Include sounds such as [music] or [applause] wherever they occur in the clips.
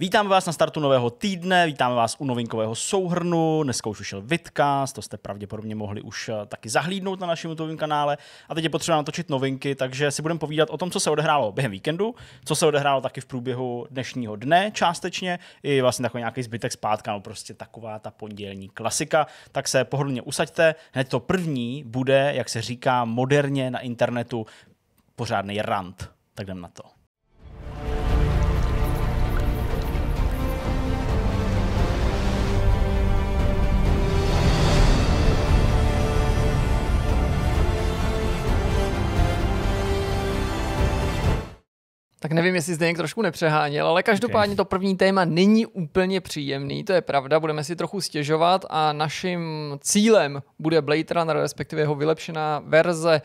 Vítám vás na startu nového týdne, vítáme vás u novinkového souhrnu, dneska už ušel Vidcast, to jste pravděpodobně mohli už eh, taky zahlídnout na našem YouTube kanále a teď je potřeba natočit novinky, takže si budeme povídat o tom, co se odehrálo během víkendu, co se odehrálo taky v průběhu dnešního dne částečně, i vlastně takový nějaký zbytek zpátka, no prostě taková ta pondělní klasika, tak se pohodlně usaďte, hned to první bude, jak se říká moderně na internetu, pořádný rant, tak jdem na to. Tak nevím, jestli někdo trošku nepřeháněl, ale každopádně okay. to první téma není úplně příjemný, to je pravda, budeme si trochu stěžovat a naším cílem bude Blade Runner, respektive jeho vylepšená verze,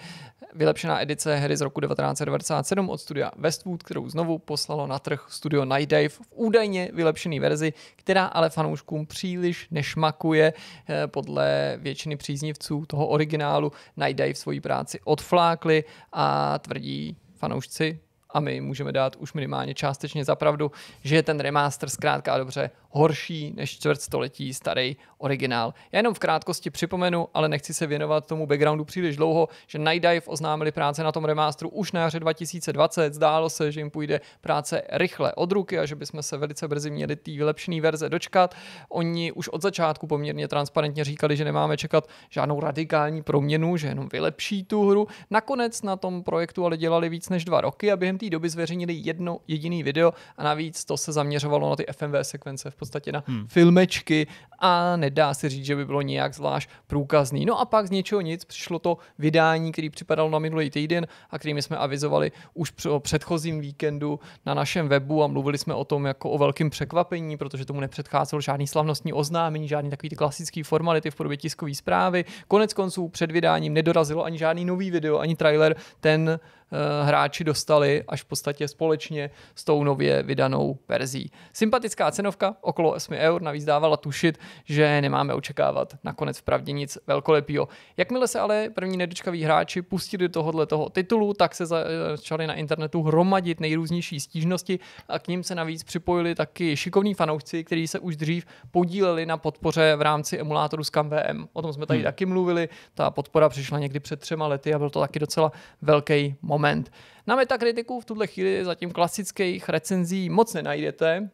vylepšená edice hry z roku 1997 od studia Westwood, kterou znovu poslalo na trh studio Night Dive v údajně vylepšené verzi, která ale fanouškům příliš nešmakuje. Eh, podle většiny příznivců toho originálu Night Dive svoji práci odflákli a tvrdí fanoušci a my můžeme dát už minimálně částečně zapravdu, že je ten remaster zkrátka a dobře horší než čtvrtstoletí starý originál. Já jenom v krátkosti připomenu, ale nechci se věnovat tomu backgroundu příliš dlouho, že Night Dive oznámili práce na tom remástru už na jaře 2020. Zdálo se, že jim půjde práce rychle od ruky a že bychom se velice brzy měli té vylepšené verze dočkat. Oni už od začátku poměrně transparentně říkali, že nemáme čekat žádnou radikální proměnu, že jenom vylepší tu hru. Nakonec na tom projektu ale dělali víc než dva roky a během té doby zveřejnili jedno jediný video a navíc to se zaměřovalo na ty FMV sekvence v podstatě na hmm. filmečky a nedá se říct, že by bylo nějak zvlášť průkazný. No a pak z něčeho nic přišlo to vydání, který připadalo na minulý týden a kterými jsme avizovali už o předchozím víkendu na našem webu a mluvili jsme o tom jako o velkém překvapení, protože tomu nepředcházelo žádný slavnostní oznámení, žádný takový ty klasický formality v podobě tiskové zprávy. Konec konců před vydáním nedorazilo ani žádný nový video, ani trailer. Ten Eh, hráči dostali až v podstatě společně s tou nově vydanou verzí. Sympatická cenovka, okolo 8 eur, navíc dávala tušit, že nemáme očekávat nakonec vpravdě nic velkolepýho. Jakmile se ale první nedočkaví hráči pustili do tohohle toho titulu, tak se eh, začaly na internetu hromadit nejrůznější stížnosti a k ním se navíc připojili taky šikovní fanoušci, kteří se už dřív podíleli na podpoře v rámci emulátoru SCAM VM. O tom jsme tady hmm. taky mluvili, ta podpora přišla někdy před třema lety a byl to taky docela velký moment moment. Na Metakritiku v tuhle chvíli zatím klasických recenzí moc nenajdete,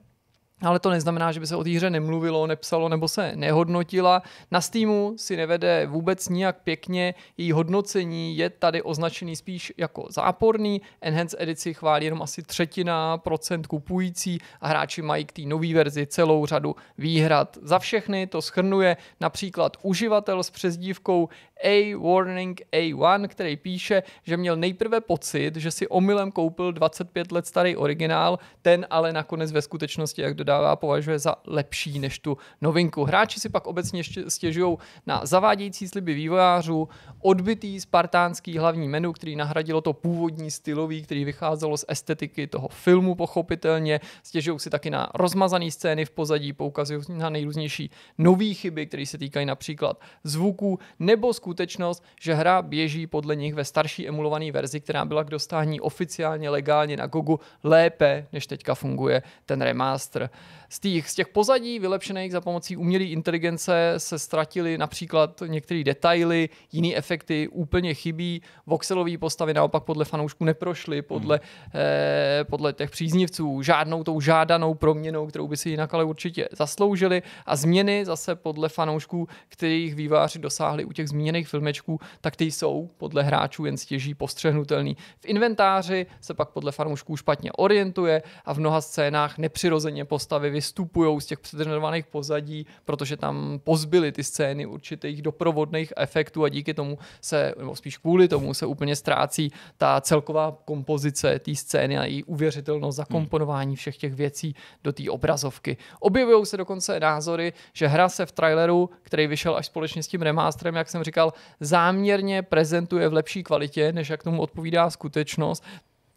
ale to neznamená, že by se o té hře nemluvilo, nepsalo nebo se nehodnotila. Na Steamu si nevede vůbec nijak pěkně, její hodnocení je tady označený spíš jako záporný, Enhanced edici chválí jenom asi třetina procent kupující a hráči mají k té nové verzi celou řadu výhrad. Za všechny to schrnuje například uživatel s přezdívkou a Warning A1, který píše, že měl nejprve pocit, že si omylem koupil 25 let starý originál, ten ale nakonec ve skutečnosti, jak dodává, považuje za lepší než tu novinku. Hráči si pak obecně stěžují na zavádějící sliby vývojářů, odbitý spartánský hlavní menu, který nahradilo to původní stylový, který vycházelo z estetiky toho filmu pochopitelně, stěžují si taky na rozmazané scény v pozadí, poukazují na nejrůznější nové chyby, které se týkají například zvuku nebo skutečnosti skutečnost, že hra běží podle nich ve starší emulované verzi, která byla k dostání oficiálně legálně na Gogu lépe, než teďka funguje ten remaster. Z těch, z těch pozadí vylepšených za pomocí umělé inteligence se ztratily například některé detaily, jiné efekty úplně chybí, voxelové postavy naopak podle fanoušků neprošly, podle, hmm. eh, podle těch příznivců žádnou tou žádanou proměnou, kterou by si jinak ale určitě zasloužili a změny zase podle fanoušků, kterých výváři dosáhli u těch zmíněných oblíbených filmečků, tak ty jsou podle hráčů jen stěží postřehnutelný. V inventáři se pak podle fanoušků špatně orientuje a v mnoha scénách nepřirozeně postavy vystupují z těch předrenovaných pozadí, protože tam pozbyly ty scény určitých doprovodných efektů a díky tomu se, nebo spíš kvůli tomu se úplně ztrácí ta celková kompozice té scény a její uvěřitelnost zakomponování hmm. všech těch věcí do té obrazovky. Objevují se dokonce názory, že hra se v traileru, který vyšel až společně s tím remástrem, jak jsem říkal, seriál záměrně prezentuje v lepší kvalitě, než jak tomu odpovídá skutečnost,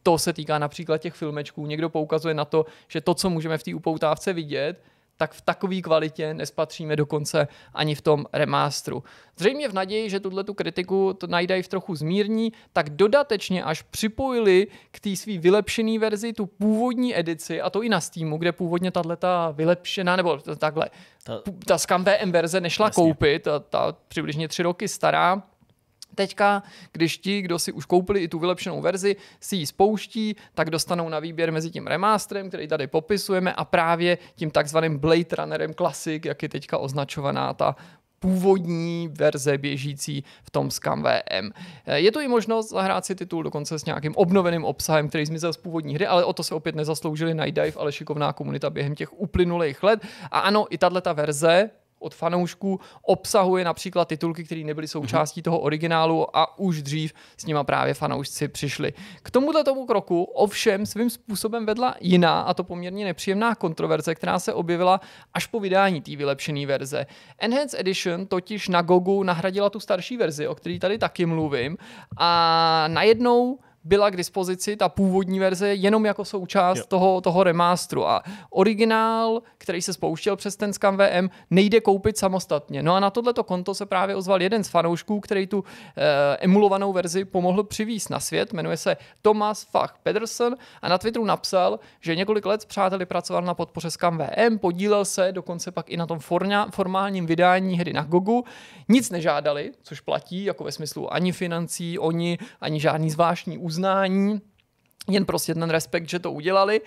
to se týká například těch filmečků. Někdo poukazuje na to, že to, co můžeme v té upoutávce vidět, tak v takové kvalitě nespatříme dokonce ani v tom remástru. Zřejmě v naději, že tuhle tu kritiku to Night v trochu zmírní, tak dodatečně až připojili k té své vylepšené verzi tu původní edici, a to i na Steamu, kde původně tahle ta vylepšená, nebo takhle, ta, ta Scam VM verze nešla vlastně. koupit, ta, ta přibližně tři roky stará, Teďka, když ti, kdo si už koupili i tu vylepšenou verzi, si ji spouští, tak dostanou na výběr mezi tím remasterem, který tady popisujeme, a právě tím takzvaným Blade Runnerem Classic, jak je teďka označovaná ta původní verze běžící v tom SCAM VM. Je to i možnost zahrát si titul dokonce s nějakým obnoveným obsahem, který zmizel z původní hry, ale o to se opět nezasloužili Night Dive, ale šikovná komunita během těch uplynulých let. A ano, i tahle verze od fanoušků, obsahuje například titulky, které nebyly mhm. součástí toho originálu a už dřív s nima právě fanoušci přišli. K tomuto tomu kroku ovšem svým způsobem vedla jiná a to poměrně nepříjemná kontroverze, která se objevila až po vydání té vylepšené verze. Enhanced Edition totiž na Gogu nahradila tu starší verzi, o které tady taky mluvím a najednou byla k dispozici ta původní verze jenom jako součást toho, toho remástru. A originál, který se spouštěl přes ten Scam VM, nejde koupit samostatně. No a na tohleto konto se právě ozval jeden z fanoušků, který tu eh, emulovanou verzi pomohl přivíst na svět. Jmenuje se Thomas Fach Pedersen a na Twitteru napsal, že několik let s přáteli pracoval na podpoře Scam VM, podílel se dokonce pak i na tom forma, formálním vydání hry na Gogu. Nic nežádali, což platí, jako ve smyslu ani financí, oni, ani žádný zvláštní uznání, jen prostě ten respekt, že to udělali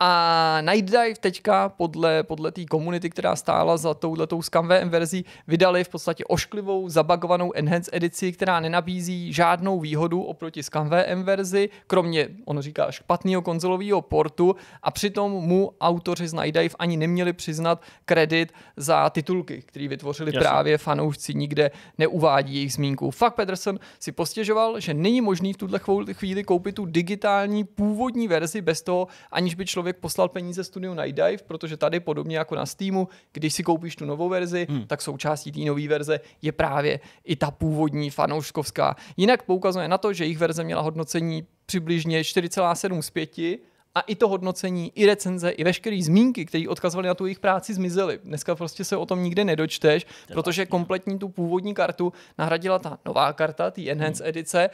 a Night Dive teďka podle, podle té komunity, která stála za touhletou ScumVM verzí, vydali v podstatě ošklivou, zabagovanou Enhanced edici, která nenabízí žádnou výhodu oproti ScumVM verzi, kromě, ono říká, špatného konzolového portu a přitom mu autoři z Night Dive ani neměli přiznat kredit za titulky, které vytvořili Jasně. právě fanoušci, nikde neuvádí jejich zmínku. Fakt Peterson si postěžoval, že není možný v tuhle chvíli koupit tu digitální původní verzi bez toho, aniž by člověk člověk poslal peníze studiu na iDive, protože tady podobně jako na Steamu, když si koupíš tu novou verzi, hmm. tak součástí té nové verze je právě i ta původní fanouškovská. Jinak poukazuje na to, že jejich verze měla hodnocení přibližně 4,7 z 5, a i to hodnocení, i recenze, i veškeré zmínky, které odkazovaly na tu jejich práci, zmizely. Dneska prostě se o tom nikde nedočteš, protože kompletní tu původní kartu nahradila ta nová karta, ty Enhance hmm. edice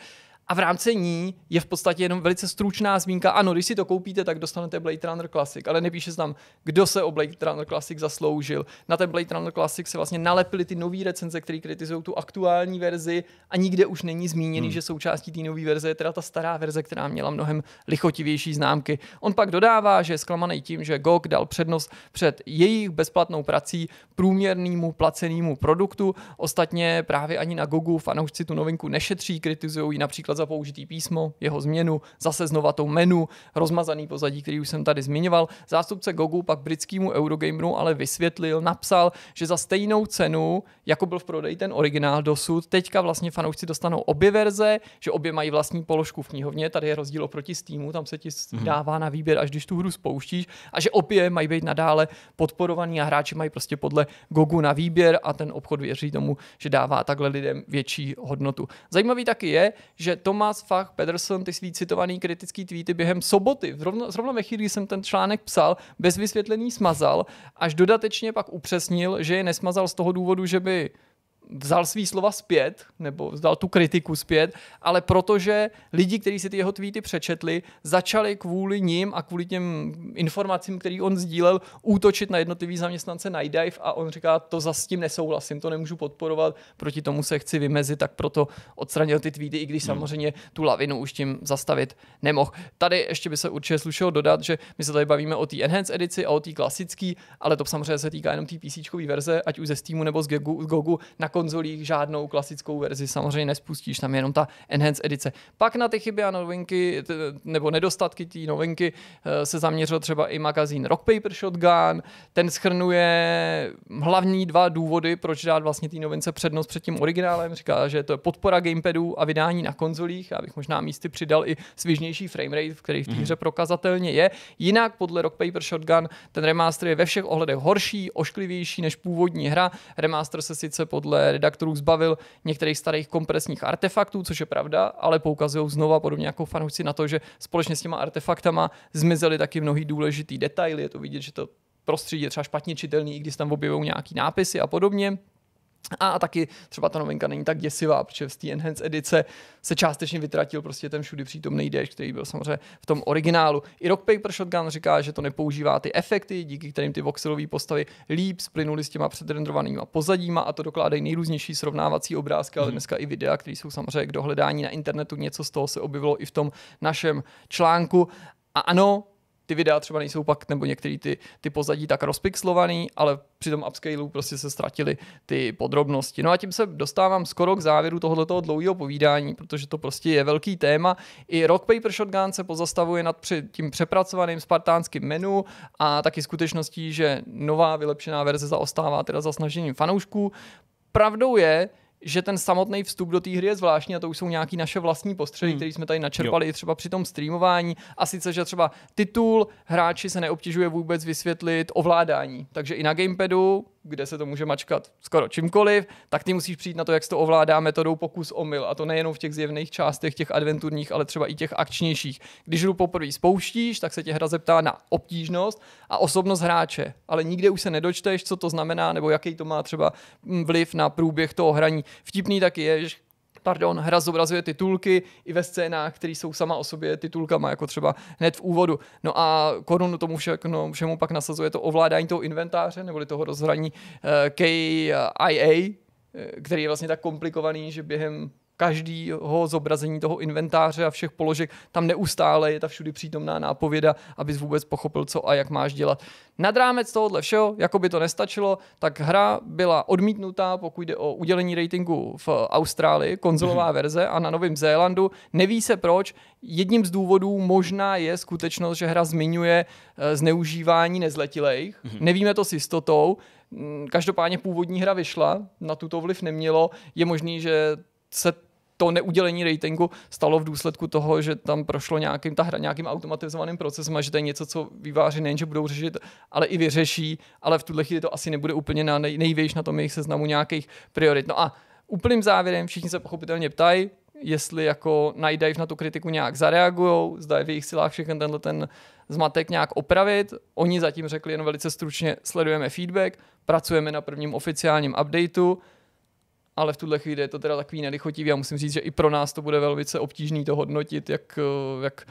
a v rámci ní je v podstatě jenom velice stručná zmínka. Ano, když si to koupíte, tak dostanete Blade Runner Classic, ale nepíše se tam, kdo se o Blade Runner Classic zasloužil. Na ten Blade Runner Classic se vlastně nalepily ty nové recenze, které kritizují tu aktuální verzi a nikde už není zmíněný, hmm. že součástí té nové verze je teda ta stará verze, která měla mnohem lichotivější známky. On pak dodává, že je zklamaný tím, že GOG dal přednost před jejich bezplatnou prací průměrnému placenému produktu. Ostatně právě ani na GOGu fanoušci tu novinku nešetří, kritizují například za použitý písmo, jeho změnu, zase znova tou menu, rozmazaný pozadí, který už jsem tady zmiňoval. Zástupce Gogu pak britskému Eurogameru ale vysvětlil, napsal, že za stejnou cenu, jako byl v prodeji ten originál dosud, teďka vlastně fanoušci dostanou obě verze, že obě mají vlastní položku v knihovně, tady je rozdíl oproti Steamu, tam se ti hmm dává na výběr, až když tu hru spouštíš, a že obě mají být nadále podporovaný a hráči mají prostě podle Gogu na výběr a ten obchod věří tomu, že dává takhle lidem větší hodnotu. Zajímavý taky je, že to Thomas Fach Pedersen ty svý citovaný kritický tweety během soboty, zrovna, zrovna ve chvíli, kdy jsem ten článek psal, bez vysvětlení smazal, až dodatečně pak upřesnil, že je nesmazal z toho důvodu, že by vzal svý slova zpět, nebo vzdal tu kritiku zpět, ale protože lidi, kteří si ty jeho tweety přečetli, začali kvůli ním a kvůli těm informacím, který on sdílel, útočit na jednotlivý zaměstnance Nighdive a on říká, to za s tím nesouhlasím, to nemůžu podporovat, proti tomu se chci vymezit, tak proto odstranil ty tweety, i když hmm. samozřejmě tu lavinu už tím zastavit nemohl. Tady ještě by se určitě slušelo dodat, že my se tady bavíme o té Enhanced edici a o té klasické, ale to samozřejmě se týká jenom té PC verze, ať už ze Steamu nebo z Gogu, z Gogu na konzolích žádnou klasickou verzi samozřejmě nespustíš, tam je jenom ta enhanced edice. Pak na ty chyby a novinky, t- nebo nedostatky té novinky eh, se zaměřil třeba i magazín Rock Paper Shotgun, ten schrnuje hlavní dva důvody, proč dát vlastně té novince přednost před tím originálem, říká, že to je podpora gamepadů a vydání na konzolích, já bych možná místy přidal i svěžnější framerate, který v té mhm. hře prokazatelně je. Jinak podle Rock Paper Shotgun ten remaster je ve všech ohledech horší, ošklivější než původní hra. Remaster se sice podle redaktorů zbavil některých starých kompresních artefaktů, což je pravda, ale poukazují znova podobně jako fanoušci na to, že společně s těma artefaktama zmizely taky mnohý důležitý detaily. Je to vidět, že to prostředí je třeba špatně čitelný, i když tam objevují nějaký nápisy a podobně. A taky třeba ta novinka není tak děsivá, protože v té Enhance edice se částečně vytratil prostě ten všudy přítomný déšť, který byl samozřejmě v tom originálu. I Rock Paper Shotgun říká, že to nepoužívá ty efekty, díky kterým ty voxelové postavy líp splynuly s těma předrenderovanýma pozadíma a to dokládají nejrůznější srovnávací obrázky, ale hmm. dneska i videa, které jsou samozřejmě k dohledání na internetu. Něco z toho se objevilo i v tom našem článku. A ano, ty videa třeba nejsou pak, nebo některý ty, ty pozadí tak rozpixlovaný, ale při tom upscaleu prostě se ztratily ty podrobnosti. No a tím se dostávám skoro k závěru tohoto dlouhého povídání, protože to prostě je velký téma. I Rock Paper Shotgun se pozastavuje nad tím přepracovaným spartánským menu a taky skutečností, že nová vylepšená verze zaostává teda za snažením fanoušků. Pravdou je, že ten samotný vstup do té hry je zvláštní a to už jsou nějaké naše vlastní postřehy, hmm. které jsme tady načerpali jo. i třeba při tom streamování. A sice, že třeba titul hráči se neobtěžuje vůbec vysvětlit ovládání. Takže i na gamepadu kde se to může mačkat skoro čímkoliv, tak ty musíš přijít na to, jak se to ovládá metodou pokus omyl. A to nejenom v těch zjevných částech, těch adventurních, ale třeba i těch akčnějších. Když hru poprvé spouštíš, tak se tě hra zeptá na obtížnost a osobnost hráče, ale nikde už se nedočteš, co to znamená nebo jaký to má třeba mm, vliv na průběh toho hraní. Vtipný taky je, že pardon, hra zobrazuje titulky i ve scénách, které jsou sama o sobě titulkama, jako třeba hned v úvodu. No a korunu tomu všechno, všemu pak nasazuje to ovládání toho inventáře, neboli toho rozhraní uh, eh, KIA, eh, který je vlastně tak komplikovaný, že během každého zobrazení toho inventáře a všech položek, tam neustále je ta všudy přítomná nápověda, abys vůbec pochopil, co a jak máš dělat. Nad rámec tohohle všeho, jako by to nestačilo, tak hra byla odmítnutá, pokud jde o udělení ratingu v Austrálii, konzolová mm-hmm. verze a na Novém Zélandu. Neví se proč. Jedním z důvodů možná je skutečnost, že hra zmiňuje eh, zneužívání nezletilých. Mm-hmm. Nevíme to s jistotou. Hm, každopádně původní hra vyšla, na tuto vliv nemělo. Je možný, že se to neudělení ratingu stalo v důsledku toho, že tam prošlo nějakým, ta hra nějakým automatizovaným procesem a že to je něco, co výváři nejenže budou řešit, ale i vyřeší, ale v tuhle chvíli to asi nebude úplně na nej, nejvejš na tom jejich seznamu nějakých priorit. No a úplným závěrem všichni se pochopitelně ptají, jestli jako najdají na tu kritiku nějak zareagují, zda je v jejich silách všechny tenhle ten zmatek nějak opravit. Oni zatím řekli jen velice stručně, sledujeme feedback, pracujeme na prvním oficiálním updateu, ale v tuhle chvíli je to teda takový nelichotivý. a musím říct, že i pro nás to bude velmi obtížné to hodnotit, jak, eh, jak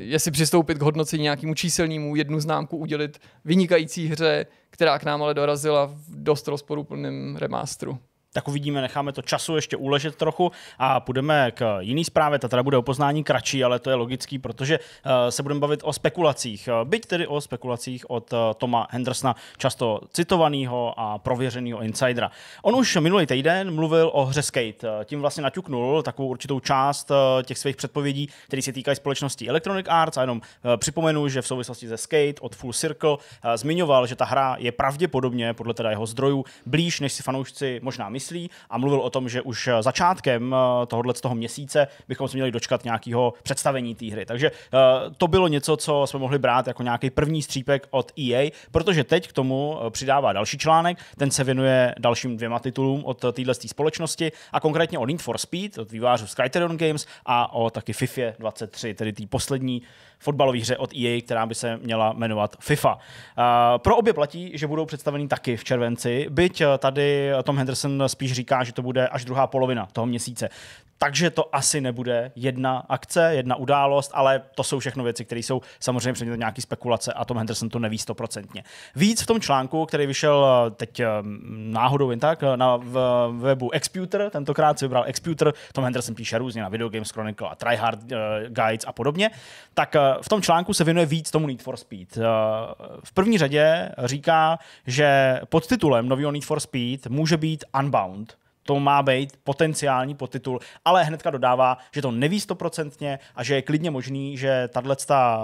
jestli přistoupit k hodnocení nějakému číselnímu, jednu známku udělit vynikající hře, která k nám ale dorazila v dost rozporuplném remástru tak uvidíme, necháme to času ještě uležet trochu a půjdeme k jiný zprávě, ta teda bude o poznání kratší, ale to je logický, protože eh, se budeme bavit o spekulacích. Eh, byť tedy o spekulacích od eh, Toma Hendersona, často citovaného a prověřeného insidera. On už minulý týden mluvil o hře Skate, tím vlastně naťuknul takovou určitou část těch svých předpovědí, které se týkají společnosti Electronic Arts a jenom připomenu, že v souvislosti se Skate od Full Circle zmiňoval, že ta hra je pravděpodobně, podle teda jeho zdrojů, blíž, než si fanoušci možná myslí myslí a mluvil o tom, že už eh, začátkem eh, tohohle z toho měsíce bychom se měli dočkat nějakého představení té hry. Takže eh, to bylo něco, co jsme mohli brát jako nějaký první střípek od EA, protože teď k tomu přidává další článek, ten se věnuje dalším dvěma titulům od téhle společnosti a konkrétně o Need for Speed od vývářů Skyterion Games a o taky FIFA 23, tedy té poslední fotbalové hře od EA, která by se měla jmenovat FIFA. Pro obě platí, že budou představeny taky v červenci, byť eh, tady eh, Tom Henderson spíš říká, že to bude až druhá polovina toho měsíce. Takže to asi nebude jedna akce, jedna událost, ale to jsou všechno věci, které jsou samozřejmě předmětem nějaký spekulace a Tom Henderson to neví stoprocentně. Víc v tom článku, který vyšel eh, teď náhodou jen tak na webu Exputer, tentokrát si vybral Exputer, Tom Henderson píše různě na Video Games Chronicle a Tryhard uh, Guides a podobně, tak v tom článku se věnuje víc tomu Need for Speed. Eh, v první řadě říká, že pod titulem nového Need for Speed může být Unbound to má být potenciální podtitul, ale hnedka dodává, že to neví stoprocentně a že je klidně možný, že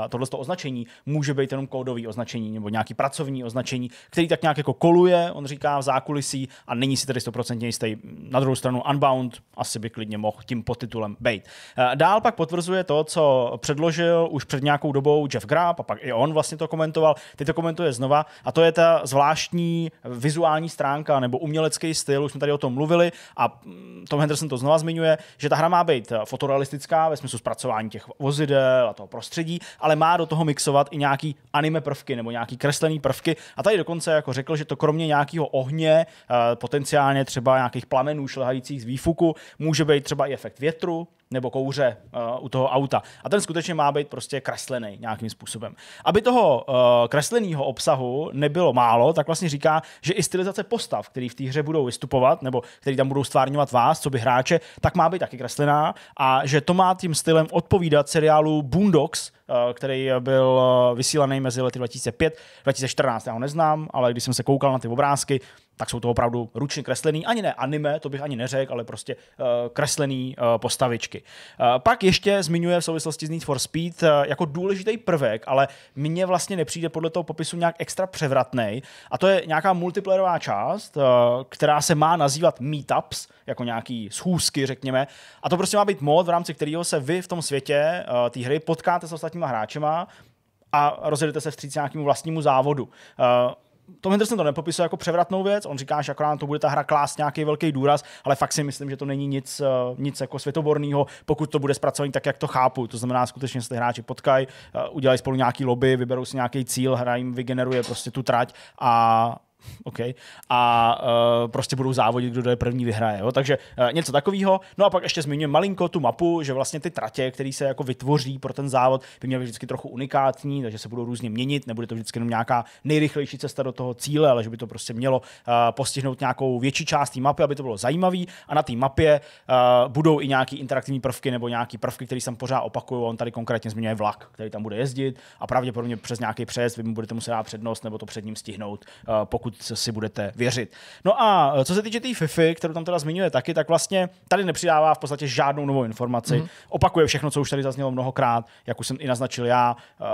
tohle označení může být jenom kódový označení nebo nějaký pracovní označení, který tak nějak jako koluje, on říká v zákulisí a není si tedy stoprocentně jistý. Na druhou stranu Unbound asi by klidně mohl tím podtitulem být. Eh, dál pak potvrzuje to, co předložil už před nějakou dobou Jeff Grab a pak i on vlastně to komentoval, teď to komentuje znova a to je ta zvláštní vizuální stránka nebo umělecký styl, už jsme tady o tom mluvili, a mm, Tom Henderson to znova zmiňuje, že ta hra má být eh, fotorealistická ve smyslu zpracování těch vozidel a toho prostředí, ale má do toho mixovat i nějaký anime prvky nebo nějaký kreslený prvky. A tady dokonce jako řekl, že to kromě nějakého ohně, eh, potenciálně třeba nějakých plamenů šlehajících z výfuku, může být třeba i efekt větru, nebo kouře uh, u toho auta. A ten skutečně má být prostě kreslený nějakým způsobem. Aby toho uh, kresleného obsahu nebylo málo, tak vlastně říká, že i stylizace postav, který v té hře budou vystupovat, nebo který tam budou stvárňovat vás, co by hráče, tak má být taky kreslená a že to má tím stylem odpovídat seriálu Boondocks, eh, který byl vysílaný mezi lety 2005 2014. Já ho neznám, ale když jsem se koukal na ty obrázky, tak jsou to opravdu ručně kreslený, ani ne anime, to bych ani neřekl, ale prostě uh, kreslený uh, postavičky. Uh, pak ještě zmiňuje v souvislosti s Need for Speed uh, jako důležitý prvek, ale mně vlastně nepřijde podle toho popisu nějak extra převratný, a to je nějaká multiplayerová část, uh, která se má nazývat meetups, jako nějaký schůzky, řekněme, a to prostě má být mod, v rámci kterého se vy v tom světě uh, té hry potkáte s ostatníma hráčema, a rozjedete se vstříc nějakému vlastnímu závodu. Uh, tom Henderson to nepopisuje jako převratnou věc, on říká, že akorát to bude ta hra klást nějaký velký důraz, ale fakt si myslím, že to není nic, eh, nic jako světoborného, pokud to bude zpracovaný tak, jak to chápu. To znamená, skutečně se ty hráči potkají, eh, udělají spolu nějaký lobby, vyberou si nějaký cíl, hra jim vygeneruje prostě tu trať a Okay. A uh, prostě budou závodit, kdo je první vyhraje. Jo? Takže uh, něco takového. No a pak ještě zmiňuji malinko tu mapu, že vlastně ty tratě, které se jako vytvoří pro ten závod, by měly být vždycky trochu unikátní, takže se budou různě měnit. Nebude to vždycky jenom nějaká nejrychlejší cesta do toho cíle, ale že by to prostě mělo uh, postihnout nějakou větší část té mapy, aby to bylo zajímavé. A na té mapě uh, budou i nějaké interaktivní prvky nebo nějaké prvky, které jsem pořád opakuju. On tady konkrétně zmiňuje vlak, který tam bude jezdit a pravděpodobně přes nějaký přes, vy mu budete muset dát přednost nebo to před ním stihnout, uh, pokud pokud si budete věřit. No a eh, co se týče té tý FIFA, kterou tam teda zmiňuje taky, tak vlastně tady nepřidává v podstatě žádnou novou informaci. Mm-hmm. Opakuje všechno, co už tady zaznělo mnohokrát, jak už jsem i naznačil já, eh,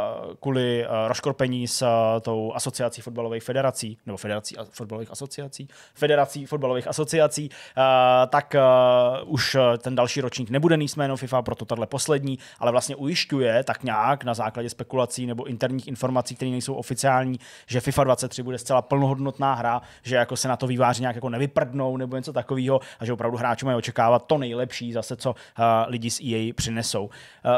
kvůli eh, rozkorpení s tou asociací fotbalových federací, nebo federací fotbalových asociací, federací fotbalových asociací, tak už ten další ročník nebude nýst jméno FIFA, proto tahle poslední, ale vlastně ujišťuje tak nějak na základě spekulací nebo interních informací, které nejsou oficiální, že FIFA 23 bude zcela plnohodnotný plnohodnotná hra, že jako se na to výváři nějak jako nevyprdnou nebo něco takového a že opravdu hráči mají očekávat to nejlepší zase, co uh, lidi z EA přinesou. Uh,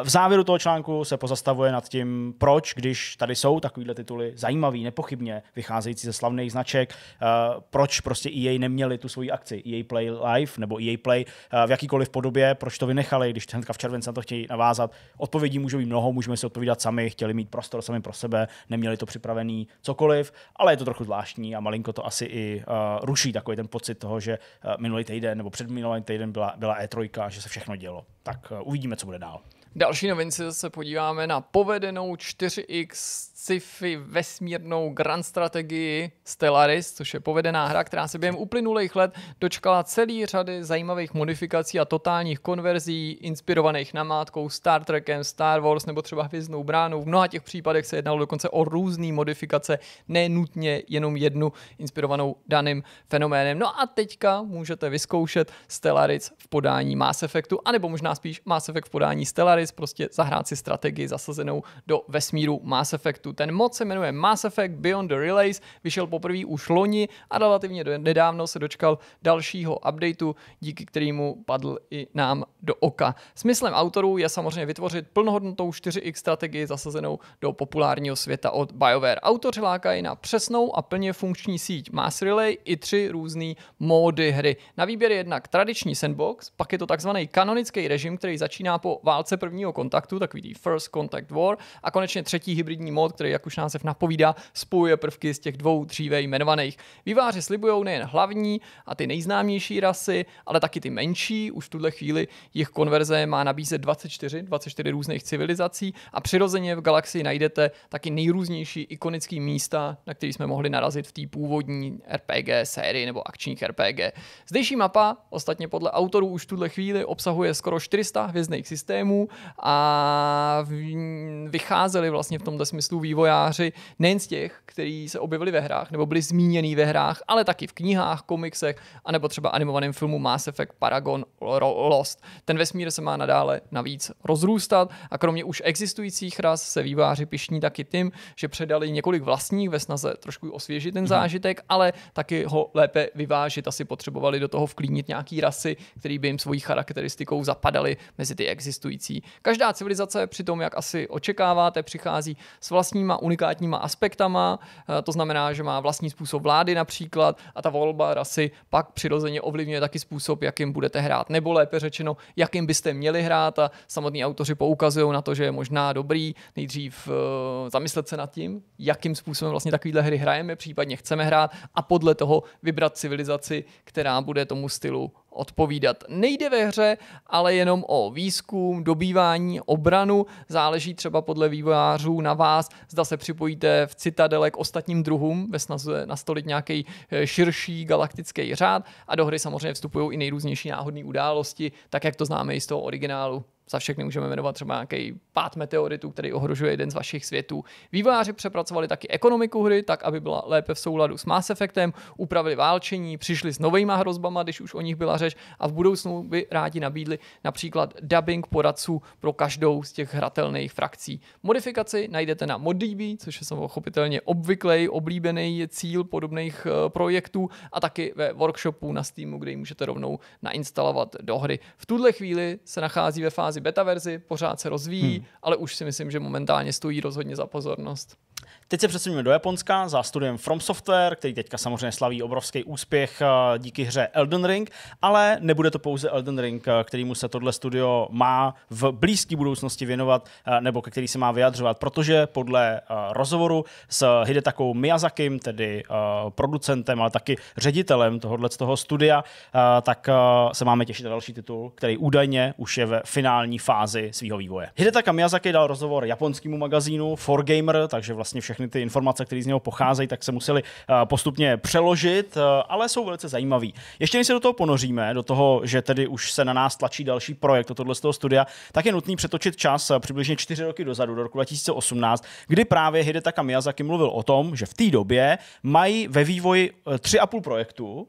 v závěru toho článku se pozastavuje nad tím, proč, když tady jsou takovýhle tituly zajímavý, nepochybně vycházející ze slavných značek, uh, proč prostě EA neměli tu svoji akci EA Play Live nebo EA Play v jakýkoliv podobě, proč to vynechali, když hnedka v červenci na to chtějí navázat. Odpovědí můžou být mnoho, můžeme si odpovídat sami, chtěli mít prostor sami pro sebe, neměli to připravený cokoliv, ale je to trochu zvláštní a malinko to asi i uh, ruší takový ten pocit toho, že uh, minulý týden nebo před minulý týden byla, byla E3, že se všechno dělo. Tak uh, uvidíme, co bude dál. Další novinci se podíváme na povedenou 4X sci-fi vesmírnou grand strategii Stellaris, což je povedená hra, která se během uplynulých let dočkala celý řady zajímavých modifikací a totálních konverzí inspirovaných namátkou Star Trekem, Star Wars nebo třeba Hvězdnou bránou. V mnoha těch případech se jednalo dokonce o různé modifikace, nenutně jenom jednu inspirovanou daným fenoménem. No a teďka můžete vyzkoušet Stellaris v podání Mass Effectu, anebo možná spíš Mass Effect v podání Stellaris, prostě zahrát si strategii zasazenou do vesmíru Mass Effectu. Ten mod se jmenuje Mass Effect Beyond the Relays, vyšel poprvé už loni a relativně nedávno se dočkal dalšího updateu, díky kterému padl i nám do oka. Smyslem autorů je samozřejmě vytvořit plnohodnotou 4X strategii zasazenou do populárního světa od BioWare. Autoři lákají na přesnou a plně funkční síť Mass Relay i tři různé módy hry. Na výběr je jednak tradiční sandbox, pak je to takzvaný kanonický režim, který začíná po válce prvního kontaktu, takový first contact war, a konečně třetí hybridní mod který, jak už název napovídá, spojuje prvky z těch dvou dříve jmenovaných. Výváři slibují nejen hlavní a ty nejznámější rasy, ale taky ty menší. Už v tuhle chvíli jejich konverze má nabízet 24, 24 různých civilizací a přirozeně v galaxii najdete taky nejrůznější ikonické místa, na které jsme mohli narazit v té původní RPG sérii nebo akčních RPG. Zdejší mapa, ostatně podle autorů, už v tuhle chvíli obsahuje skoro 400 hvězdných systémů a vycházely vlastně v tomto smyslu vývojáři vývojáři nejen z těch, kteří se objevili ve hrách nebo byli zmíněni ve hrách, ale taky v knihách, komiksech, anebo třeba animovaném filmu Mass Effect Paragon Lost. Ten vesmír se má nadále navíc rozrůstat a kromě už existujících ras se výváři pišní taky tím, že předali několik vlastních ve snaze trošku osvěžit ten mhm. zážitek, mm. ale taky ho lépe vyvážit. Asi potřebovali do toho vklínit nějaký rasy, které by jim svojí charakteristikou zapadaly mezi ty existující. Každá civilizace přitom, jak asi očekáváte, přichází s vlastní vlastníma unikátníma aspektama, eh, to znamená, že má vlastní způsob vlády například a ta volba rasy pak přirozeně ovlivňuje taky způsob, jakým budete hrát, nebo lépe řečeno, jakým byste měli hrát a samotní autoři poukazují na to, že je možná dobrý nejdřív eh, zamyslet se nad tím, jakým způsobem vlastně takovýhle hry hrajeme, případně chceme hrát a podle toho vybrat civilizaci, která bude tomu stylu odpovídat. Nejde ve hře ale jenom o výzkum, dobývání, obranu. Záleží třeba podle vývojářů na vás, zda se připojíte v citadele k ostatním druhům ve snaze nastolit nějaký eh, širší galaktický řád a do hry samozřejmě vstupují i nejrůznější náhodné události, tak jak to známe i z toho originálu. Za všechny můžeme jmenovat třeba nějaký pát meteoritů, který ohrožuje jeden z vašich světů. Vývojáři přepracovali taky ekonomiku hry, tak aby byla lépe v souladu s Mass Effectem, upravili válčení, přišli s novými hrozbama, když už o nich byla řeč a v budoucnu by rádi nabídli například dubbing poradců pro každou z těch hratelných frakcí. Modifikaci najdete na ModDB, což je samozřejmě obvyklej, oblíbený cíl podobných eh, projektů a taky ve workshopu na Steamu, kde ji můžete rovnou nainstalovat do hry. V tuhle chvíli se nachází ve fázi beta verzi, pořád se rozvíjí, hmm. ale už si myslím, že momentálně stojí rozhodně za pozornost. Teď se přesuneme do Japonska za studiem From Software, který teďka samozřejmě slaví obrovský úspěch eh, díky hře Elden Ring, ale nebude to pouze Elden Ring, eh, kterýmu se tohle studio má v blízké budoucnosti věnovat, eh, nebo ke který se má vyjadřovat, protože podle rozhovoru s Hidetakou Miyazakim, tedy producentem, ale taky ředitelem tohohle z toho studia, tak se máme těšit na další titul, který údajně už je ve finální fázi svého vývoje. Hidetaka Miyazaki dal rozhovor japonskému magazínu For gamer takže vlastně všechny všechny ty informace, které z něho pocházejí, tak se museli eh, postupně přeložit, eh, ale jsou velice zajímavý. Ještě než se do toho ponoříme, do toho, že tedy už se na nás tlačí další projekt od tohle z toho studia, tak je nutný přetočit čas eh, přibližně čtyři roky dozadu, do roku 2018, kdy právě Hidetaka Miyazaki mluvil o tom, že v té době mají ve vývoji tři a půl projektu,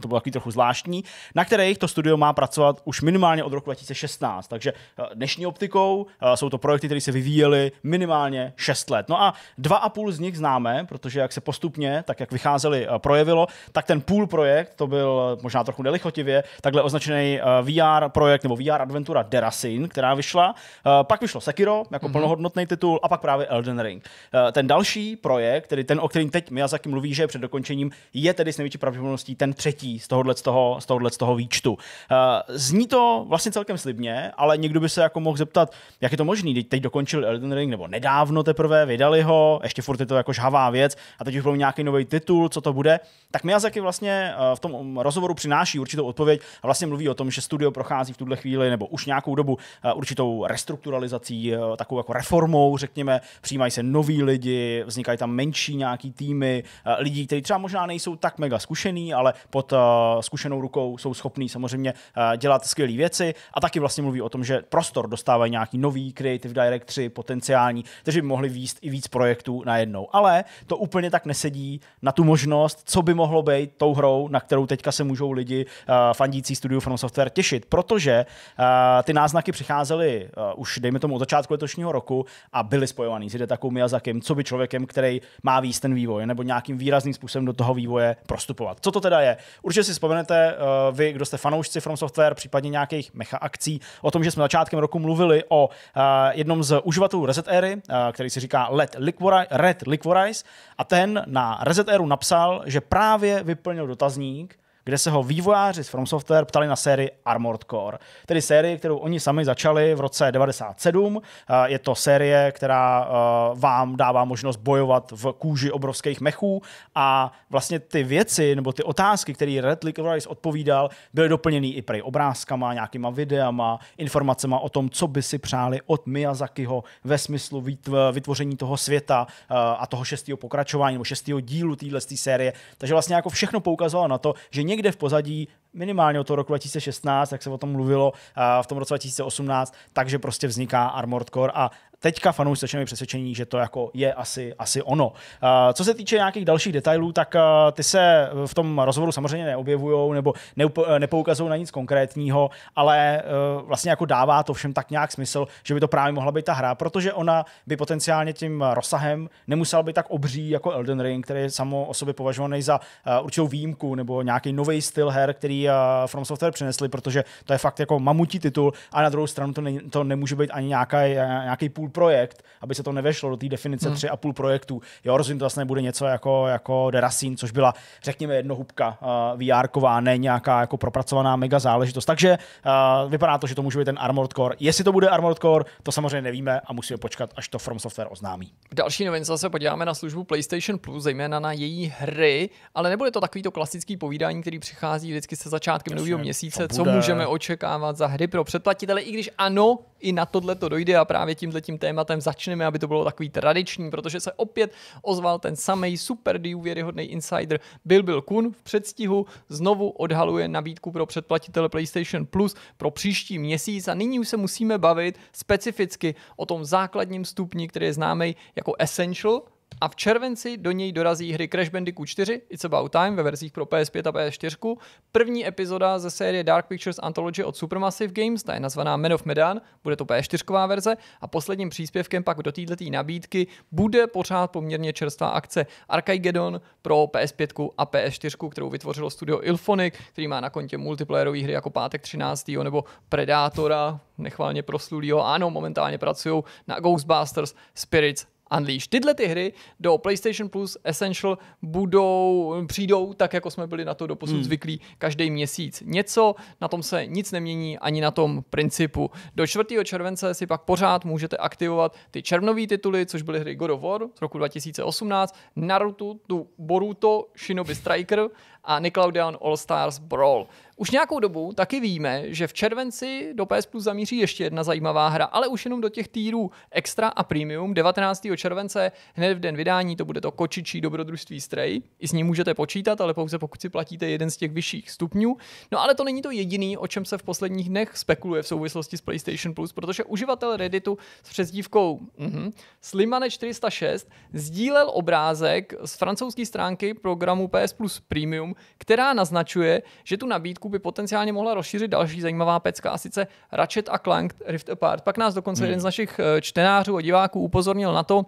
to bylo takový trochu zvláštní, na kterých to studio má pracovat už minimálně od roku 2016. Takže dnešní optikou jsou to projekty, které se vyvíjely minimálně 6 let. No a dva a půl z nich známe, protože jak se postupně, tak jak vycházeli, eh, projevilo, tak ten půl projekt, to byl eh, možná trochu nelichotivě, takhle označený eh, VR projekt nebo VR adventura Derasin, která vyšla. Pak vyšlo Sekiro jako mm-hmm. plnohodnotný titul a pak právě Elden Ring. Ten další projekt, tedy ten, o kterém teď Miyazaki mluví, že je před dokončením, je tedy s největší pravděpodobností ten třetí z tohohle, z toho, z tohohle z toho výčtu. Zní to vlastně celkem slibně, ale někdo by se jako mohl zeptat, jak je to možné, teď dokončil Elden Ring, nebo nedávno teprve vydali ho, ještě furt je to jako žhavá věc a teď už byl nějaký nový titul, co to bude, tak Miyazaki vlastně eh, v tom rozhovoru přináší určitou odpověď a vlastně mluví o tom, že studio prochází v tuhle chvíli nebo už nějakou dobu eh, určitou restrukturalizací, eh, takovou jako reformou, řekněme, přijímají se noví lidi, vznikají tam menší nějaký týmy lidí, kteří třeba možná nejsou tak mega zkušený, ale pod zkušenou rukou jsou schopní samozřejmě dělat skvělé věci a taky vlastně mluví o tom, že prostor dostávají nějaký nový creative directory potenciální, kteří by mohli výst i víc projektů projektů najednou. Ale to úplně tak nesedí na tu možnost, co by mohlo být tou hrou, na kterou teďka se můžou lidi uh, fandící studiu From Software těšit, protože uh, ty náznaky přicházely uh, už, dejme tomu, od začátku letošního roku a byly spojovaný s takovým Miyazakim, co by člověkem, který má víc ten vývoj, nebo nějakým výrazným způsobem do toho vývoje prostupovat. Co to teda je? Určitě si vzpomenete, uh, vy, kdo jste fanoušci From Software, případně nějakých mecha akcí, o tom, že jsme začátkem roku mluvili o uh, jednom z uživatelů Reset Ery, uh, který se říká Let Liquora, Red Liquorice a ten na reseteru napsal, že právě vyplnil dotazník, kde se ho vývojáři z From Software ptali na sérii Armored Core, tedy sérii, kterou oni sami začali v roce 97. Je to série, která vám dává možnost bojovat v kůži obrovských mechů a vlastně ty věci nebo ty otázky, které Red League Rise odpovídal, byly doplněny i prej obrázkama, nějakýma videama, informacema o tom, co by si přáli od Miyazakiho ve smyslu vytvoření toho světa a toho šestého pokračování nebo šestého dílu téhle série. Takže vlastně jako všechno poukazovalo na to, že někde v pozadí minimálně od toho roku 2016, jak se o tom mluvilo v tom roce 2018, takže prostě vzniká Armored Core a teďka fanoušci začínají přesvědčení, že to jako je asi, asi ono. Co se týče nějakých dalších detailů, tak ty se v tom rozhovoru samozřejmě neobjevují nebo e, nepoukazují na nic konkrétního, ale e, vlastně jako dává to všem tak nějak smysl, že by to právě mohla být ta hra, protože ona by potenciálně tím rozsahem nemusela být tak obří jako Elden Ring, který je samo o sobě považovaný za e, určitou výjimku nebo nějaký nový styl her, který From Software přinesli, protože to je fakt jako mamutí titul a na druhou stranu to, ne, to nemůže být ani nějaký, nějaký půl projekt, aby se to nevešlo do té definice hmm. půl projektů. Jo, rozumím, to vlastně bude něco jako, jako Deracin, což byla, řekněme, jednohubka uh, eh, vr ne nějaká jako propracovaná mega záležitost. Takže uh, vypadá to, že to může být ten Armored Core. Jestli to bude Armored Core, to samozřejmě nevíme a musíme počkat, až to From Software oznámí. V další novince se podíváme na službu PlayStation Plus, zejména na její hry, ale nebude to takový to klasický povídání, který přichází vždycky se začátkem nového měsíce, co můžeme očekávat za hry pro předplatitele, i když ano, i na tohle to dojde a právě tímhle tím tématem začneme, aby to bylo takový tradiční, protože se opět ozval ten samý super důvěryhodný insider Bill Bill Kun v předstihu, znovu odhaluje nabídku pro předplatitele PlayStation Plus pro příští měsíc a nyní už se musíme bavit specificky o tom základním stupni, který je známý jako Essential, a v červenci do něj dorazí hry Crash Bandicoot 4, It's About Time ve verzích pro PS5 a PS4, první epizoda ze série Dark Pictures Anthology od Supermassive Games, ta je nazvaná Men of Medan, bude to PS4 verze a posledním příspěvkem pak do této nabídky bude pořád poměrně čerstvá akce Arkaigedon pro PS5 a PS4, kterou vytvořilo studio Ilfonic, který má na kontě multiplayerové hry jako Pátek 13. nebo Predátora, nechválně proslulýho. Ano, momentálně pracují na Ghostbusters, Spirits Unleash. Tyhle ty hry do PlayStation Plus Essential budou, přijdou tak, jako jsme byli na to doposud hmm. zvyklí, každý měsíc. Něco, na tom se nic nemění, ani na tom principu. Do 4. července si pak pořád můžete aktivovat ty červnové tituly, což byly hry God of War z roku 2018, Naruto, tu Boruto, Shinobi Striker a Nickelodeon All Stars Brawl. Už nějakou dobu taky víme, že v červenci do PS Plus zamíří ještě jedna zajímavá hra, ale už jenom do těch týrů Extra a Premium 19. července, hned v den vydání, to bude to kočičí dobrodružství Stray. I s ním můžete počítat, ale pouze pokud si platíte jeden z těch vyšších stupňů. No ale to není to jediný, o čem se v posledních dnech spekuluje v souvislosti s PlayStation Plus, protože uživatel Redditu s přezdívkou mm-hmm, Slimane406 sdílel obrázek z francouzské stránky programu PS Plus Premium, Platinum, která naznačuje, že tu nabídku by potenciálně mohla rozšířit další zajímavá pecka, a sice Ratchet a Clank Rift Apart. Pak nás dokonce hmm. jeden z našich eh, čtenářů a diváků upozornil na to,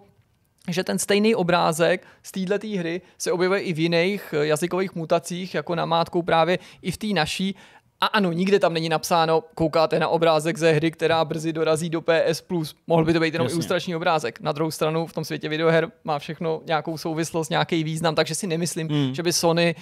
že ten stejný obrázek z této hry se objevuje i v jiných eh, jazykových mutacích, jako na mátku právě i v té naší. A ano, nikde tam není napsáno, koukáte na obrázek ze hry, která brzy dorazí do PS+. Mohl by to být jenom Jasně. ilustrační obrázek. Na druhou stranu v tom světě videoher má všechno nějakou souvislost, nějaký význam, takže si nemyslím, mm. že by Sony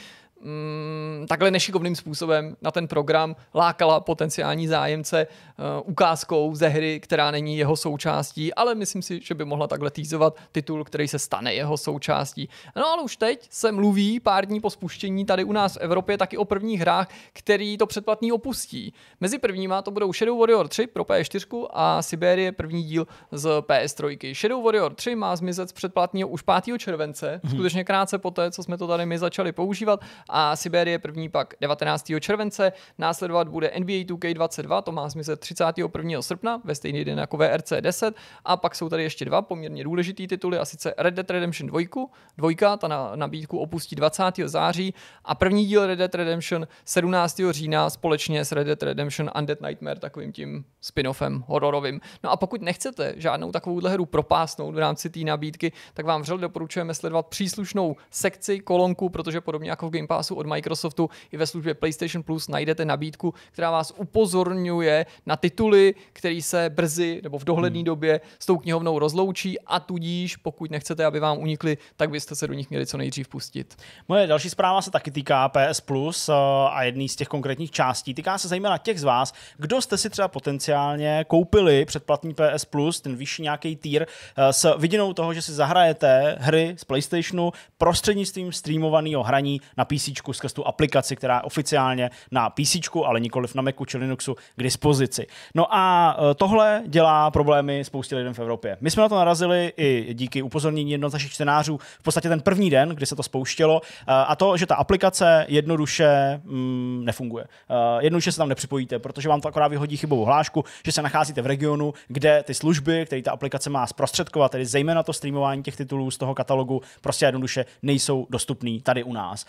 mm, takhle nešikovným způsobem na ten program lákala potenciální zájemce uh, ukázkou ze hry, která není jeho součástí, ale myslím si, že by mohla takhle týzovat titul, který se stane jeho součástí. No ale už teď se mluví pár dní po spuštění tady u nás v Evropě taky o prvních hrách, který to předplatný opustí. Mezi prvníma to budou Shadow Warrior 3 pro PS4 a Siberie první díl z PS3. Shadow Warrior 3 má zmizet z předplatního už 5. července, hmm. skutečně krátce po té, co jsme to tady my začali používat a Siberie první pak 19. července. Následovat bude NBA 2K22, to má smysl 31. srpna ve stejný den jako VRC 10 a pak jsou tady ještě dva poměrně důležitý tituly a sice Red Dead Redemption 2, dvojka, ta na nabídku opustí 20. září a první díl Red Dead Redemption 17. října společně s Red Dead Redemption Undead Nightmare, takovým tím spin-offem hororovým. No a pokud nechcete žádnou takovouhle hru propásnout v rámci té nabídky, tak vám vřel doporučujeme sledovat příslušnou sekci, kolonku, protože podobně jako v Game Passu od Microsoftu i ve službě PlayStation Plus najdete nabídku, která vás upozorňuje na tituly, které se brzy nebo v dohledné hmm. době s tou knihovnou rozloučí a tudíž, pokud nechcete, aby vám unikly, tak byste se do nich měli co nejdřív pustit. Moje další zpráva se taky týká PS Plus eh, a jedný z těch konkrétních částí. Týká se zejména těch z vás, kdo jste si třeba potenciálně koupili předplatný PS Plus, ten vyšší nějaký tier, eh, s vidinou toho, že si zahrajete hry z PlayStationu prostřednictvím streamovaného hraní na PC PC skrz tu aplikaci, která je oficiálně na PC, ale nikoli na Macu či Linuxu k dispozici. No a e, tohle dělá problémy spoustě lidem v Evropě. My jsme na to narazili i díky upozornění jednoho z našich čtenářů v podstatě ten první den, kdy se to spouštělo, e, a to, že ta aplikace jednoduše mm, nefunguje. E, jednoduše se tam nepřipojíte, protože vám to akorát vyhodí chybovou hlášku, že se nacházíte v regionu, kde ty služby, které ta aplikace má zprostředkovat, tedy zejména to streamování těch titulů z toho katalogu, prostě jednoduše nejsou dostupné tady u nás.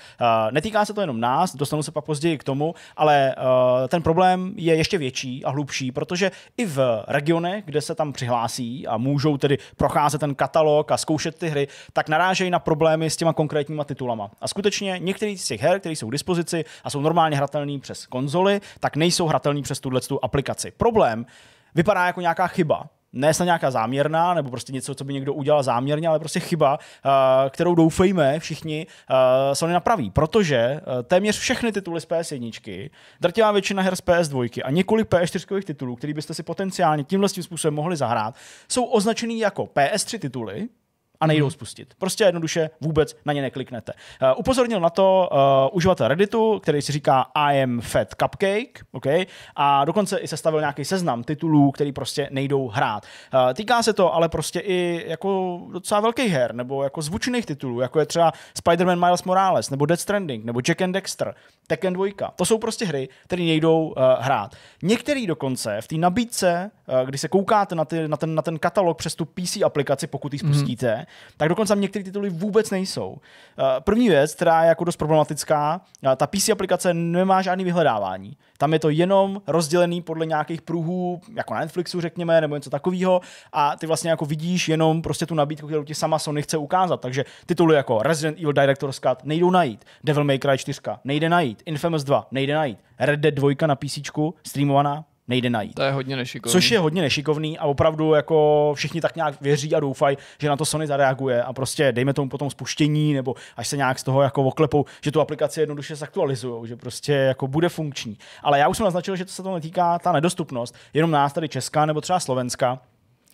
Netýká se to jenom nás, dostanu se pak později k tomu, ale uh, ten problém je ještě větší a hlubší, protože i v regionech, kde se tam přihlásí a můžou tedy procházet ten katalog a zkoušet ty hry, tak narážejí na problémy s těma konkrétníma titulama. A skutečně některé z těch her, které jsou k dispozici a jsou normálně hratelné přes konzoly, tak nejsou hratelné přes tuhle aplikaci. Problém vypadá jako nějaká chyba, ne snad nějaká záměrná, nebo prostě něco, co by někdo udělal záměrně, ale prostě chyba, eh, kterou doufejme všichni, eh, oni napraví, protože eh, téměř všechny tituly z PS1, drtivá většina her z PS2 a několik PS4 titulů, který byste si potenciálně tímhle tím způsobem mohli zahrát, jsou označený jako PS3 tituly, a nejdou mhm. spustit. Prostě jednoduše vůbec na ně nekliknete. Uh, upozornil na to uh, uživatel Redditu, který si říká I am fat cupcake, okay? a dokonce i sestavil nějaký seznam titulů, který prostě nejdou hrát. Uh, týká se to ale prostě i jako docela velkých her, nebo jako zvučných titulů, jako je třeba Spider-Man Miles Morales, nebo Death Stranding, nebo Jack and Dexter, Tekken 2. To jsou prostě hry, které nejdou uh, hrát. Některý dokonce v té nabídce, uh, kdy se koukáte na, ty, na, ten, na ten katalog přes tu PC aplikaci, pokud ji mhm. spustíte, mm tak dokonce některé tituly vůbec nejsou. Eh, první věc, která je jako dost problematická, eh, ta PC aplikace nemá žádný vyhledávání. Tam je to jenom rozdělený podle nějakých pruhů, jako na Netflixu řekněme, nebo něco takového, a ty vlastně jako vidíš jenom prostě tu nabídku, kterou ti sama Sony chce ukázat. Takže tituly jako Resident Evil Director's Cut nejdou najít, Devil May Cry 4 nejde najít, Infamous 2 nejde najít, Red Dead 2 na PC streamovaná nejde najít. To je hodně nešikovný. Což je hodně nešikovný a opravdu jako všichni tak nějak věří a doufají, že na to Sony zareaguje a prostě dejme tomu potom spuštění nebo až se nějak z toho jako oklepou, že tu aplikaci jednoduše zaktualizují, že prostě jako bude funkční. Ale já už jsem naznačil, že to se to netýká ta nedostupnost, jenom nás tady Česká nebo třeba Slovenska,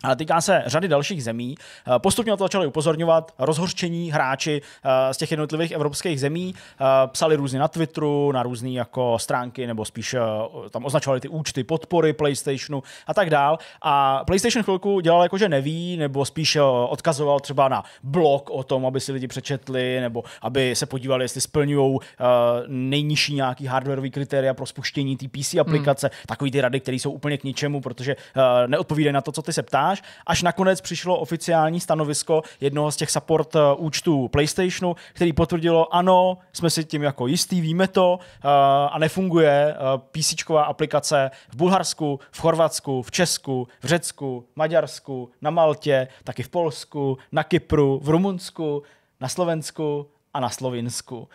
ale týká se řady dalších zemí. Eh, postupně to začali upozorňovat rozhorčení hráči eh, z těch jednotlivých evropských zemí. Eh, psali různě na Twitteru, na různé jako stránky, nebo spíš tam označovali ty účty podpory PlayStationu a tak dál. A PlayStation chvilku dělal jako, že neví, nebo spíš odkazoval třeba na blog o tom, aby si lidi přečetli, nebo aby se podívali, jestli splňují nejnižší nějaký hardwareový kritéria pro spuštění té PC aplikace. Hmm. Takový ty rady, které jsou úplně k ničemu, protože neodpovídají na to, co ty se ptá náš, až nakonec přišlo oficiální stanovisko jednoho z těch support eh, účtů PlayStationu, který potvrdilo, ano, jsme si tím jako jistý, víme to eh, a nefunguje eh, PC aplikace v Bulharsku, v Chorvatsku, v Česku, v Řecku, Maďarsku, na Maltě, taky v Polsku, na Kypru, v Rumunsku, na Slovensku a na Slovinsku.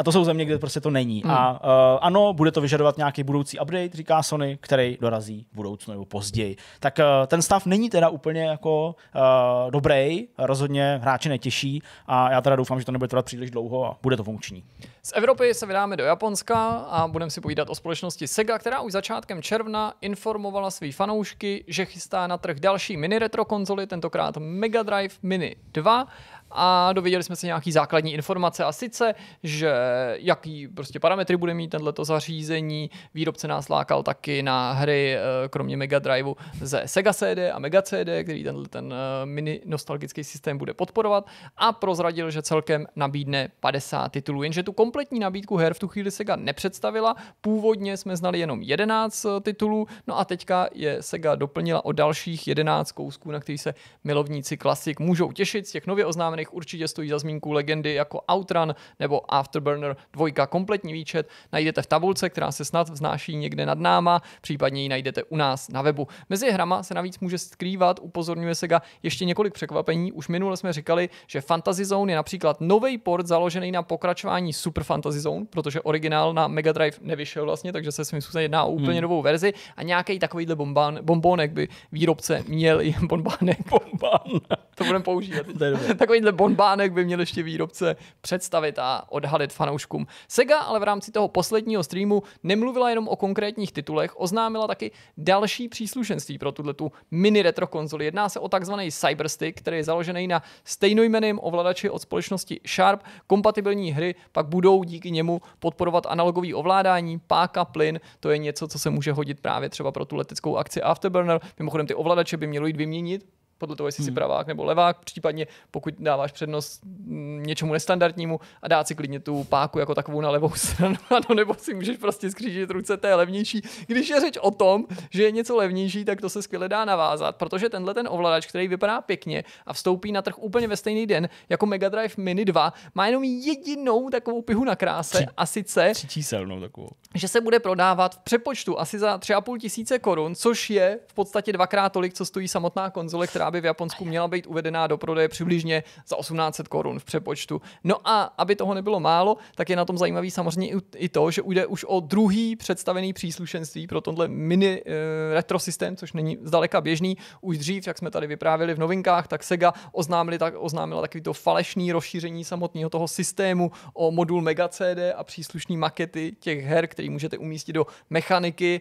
A to jsou země, kde prostě to není. Hmm. A uh, ano, bude to vyžadovat nějaký budoucí update, říká Sony, který dorazí v budoucnu nebo později. Tak uh, ten stav není teda úplně jako uh, dobrý, rozhodně hráče netěší a já teda doufám, že to nebude trvat příliš dlouho a bude to funkční. Z Evropy se vydáme do Japonska a budeme si povídat o společnosti Sega, která už začátkem června informovala svý fanoušky, že chystá na trh další mini retro konzoli, tentokrát Mega Drive Mini 2 a dověděli jsme se nějaký základní informace a sice, že jaký prostě parametry bude mít to zařízení, výrobce nás lákal taky na hry, eh, kromě Mega Driveu, ze Sega CD a Mega CD, který tenhle ten eh, mini nostalgický systém bude podporovat a prozradil, že celkem nabídne 50 titulů, jenže tu kompletní nabídku her v tu chvíli Sega nepředstavila, původně jsme znali jenom 11 eh, titulů, no a teďka je Sega doplnila o dalších 11 kousků, na který se milovníci klasik můžou těšit z těch nově oznámených jmenovaných určitě stojí za zmínku legendy jako Outrun nebo Afterburner 2. Kompletní výčet najdete v tabulce, která se snad vznáší někde nad náma, případně ji najdete u nás na webu. Mezi hrama se navíc může skrývat, upozorňuje se ga ještě několik překvapení. Už minule jsme říkali, že Fantasy Zone je například nový port založený na pokračování Super Fantasy Zone, protože originál na Mega Drive nevyšel vlastně, takže se svým způsobem jedná o úplně hmm. novou verzi a nějaký takovýhle bombán, bombónek by výrobce měl i [laughs] bombánek. Bombán. To budeme používat. [laughs] Takovýhle tenhle bonbánek by měl ještě výrobce představit a odhalit fanouškům. Sega ale v rámci toho posledního streamu nemluvila jenom o konkrétních titulech, oznámila taky další příslušenství pro tuto tu mini retro konzoli. Jedná se o takzvaný Cyberstick, který je založený na stejnojmeném ovladači od společnosti Sharp. Kompatibilní hry pak budou díky němu podporovat analogový ovládání, páka, plyn. To je něco, co se může hodit právě třeba pro tu leteckou akci Afterburner. Mimochodem ty ovladače by měly jít vyměnit, podle toho, jestli hmm. jsi pravák nebo levák, případně pokud dáváš přednost mm, něčemu nestandardnímu a dát si klidně tu páku jako takovou na levou [laughs] stranu, ano, nebo si můžeš prostě skřížit ruce, to je levnější. Když je řeč o tom, že je něco levnější, tak to se skvěle dá navázat, protože tenhle ten ovladač, který vypadá pěkně a vstoupí na trh úplně ve stejný den jako Mega Drive Mini 2, má jenom jedinou takovou pihu na kráse Tři, a sice tříčíselnou takovou. Že se bude prodávat v přepočtu asi za 3,5 tisíce korun, což je v podstatě dvakrát tolik, co stojí samotná konzole, která aby v Japonsku měla být uvedená do prodeje přibližně za 1800 korun v přepočtu. No a aby toho nebylo málo, tak je na tom zajímavý samozřejmě i to, že ujde už o druhý představený příslušenství pro tenhle mini e, eh, retro systém, což není zdaleka běžný. Už dřív, jak jsme tady vyprávěli v novinkách, tak Sega oznámili, tak, oznámila takový to falešný rozšíření samotného toho systému o modul Mega CD a příslušné makety těch her, který můžete umístit do mechaniky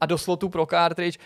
a do slotu pro cartridge,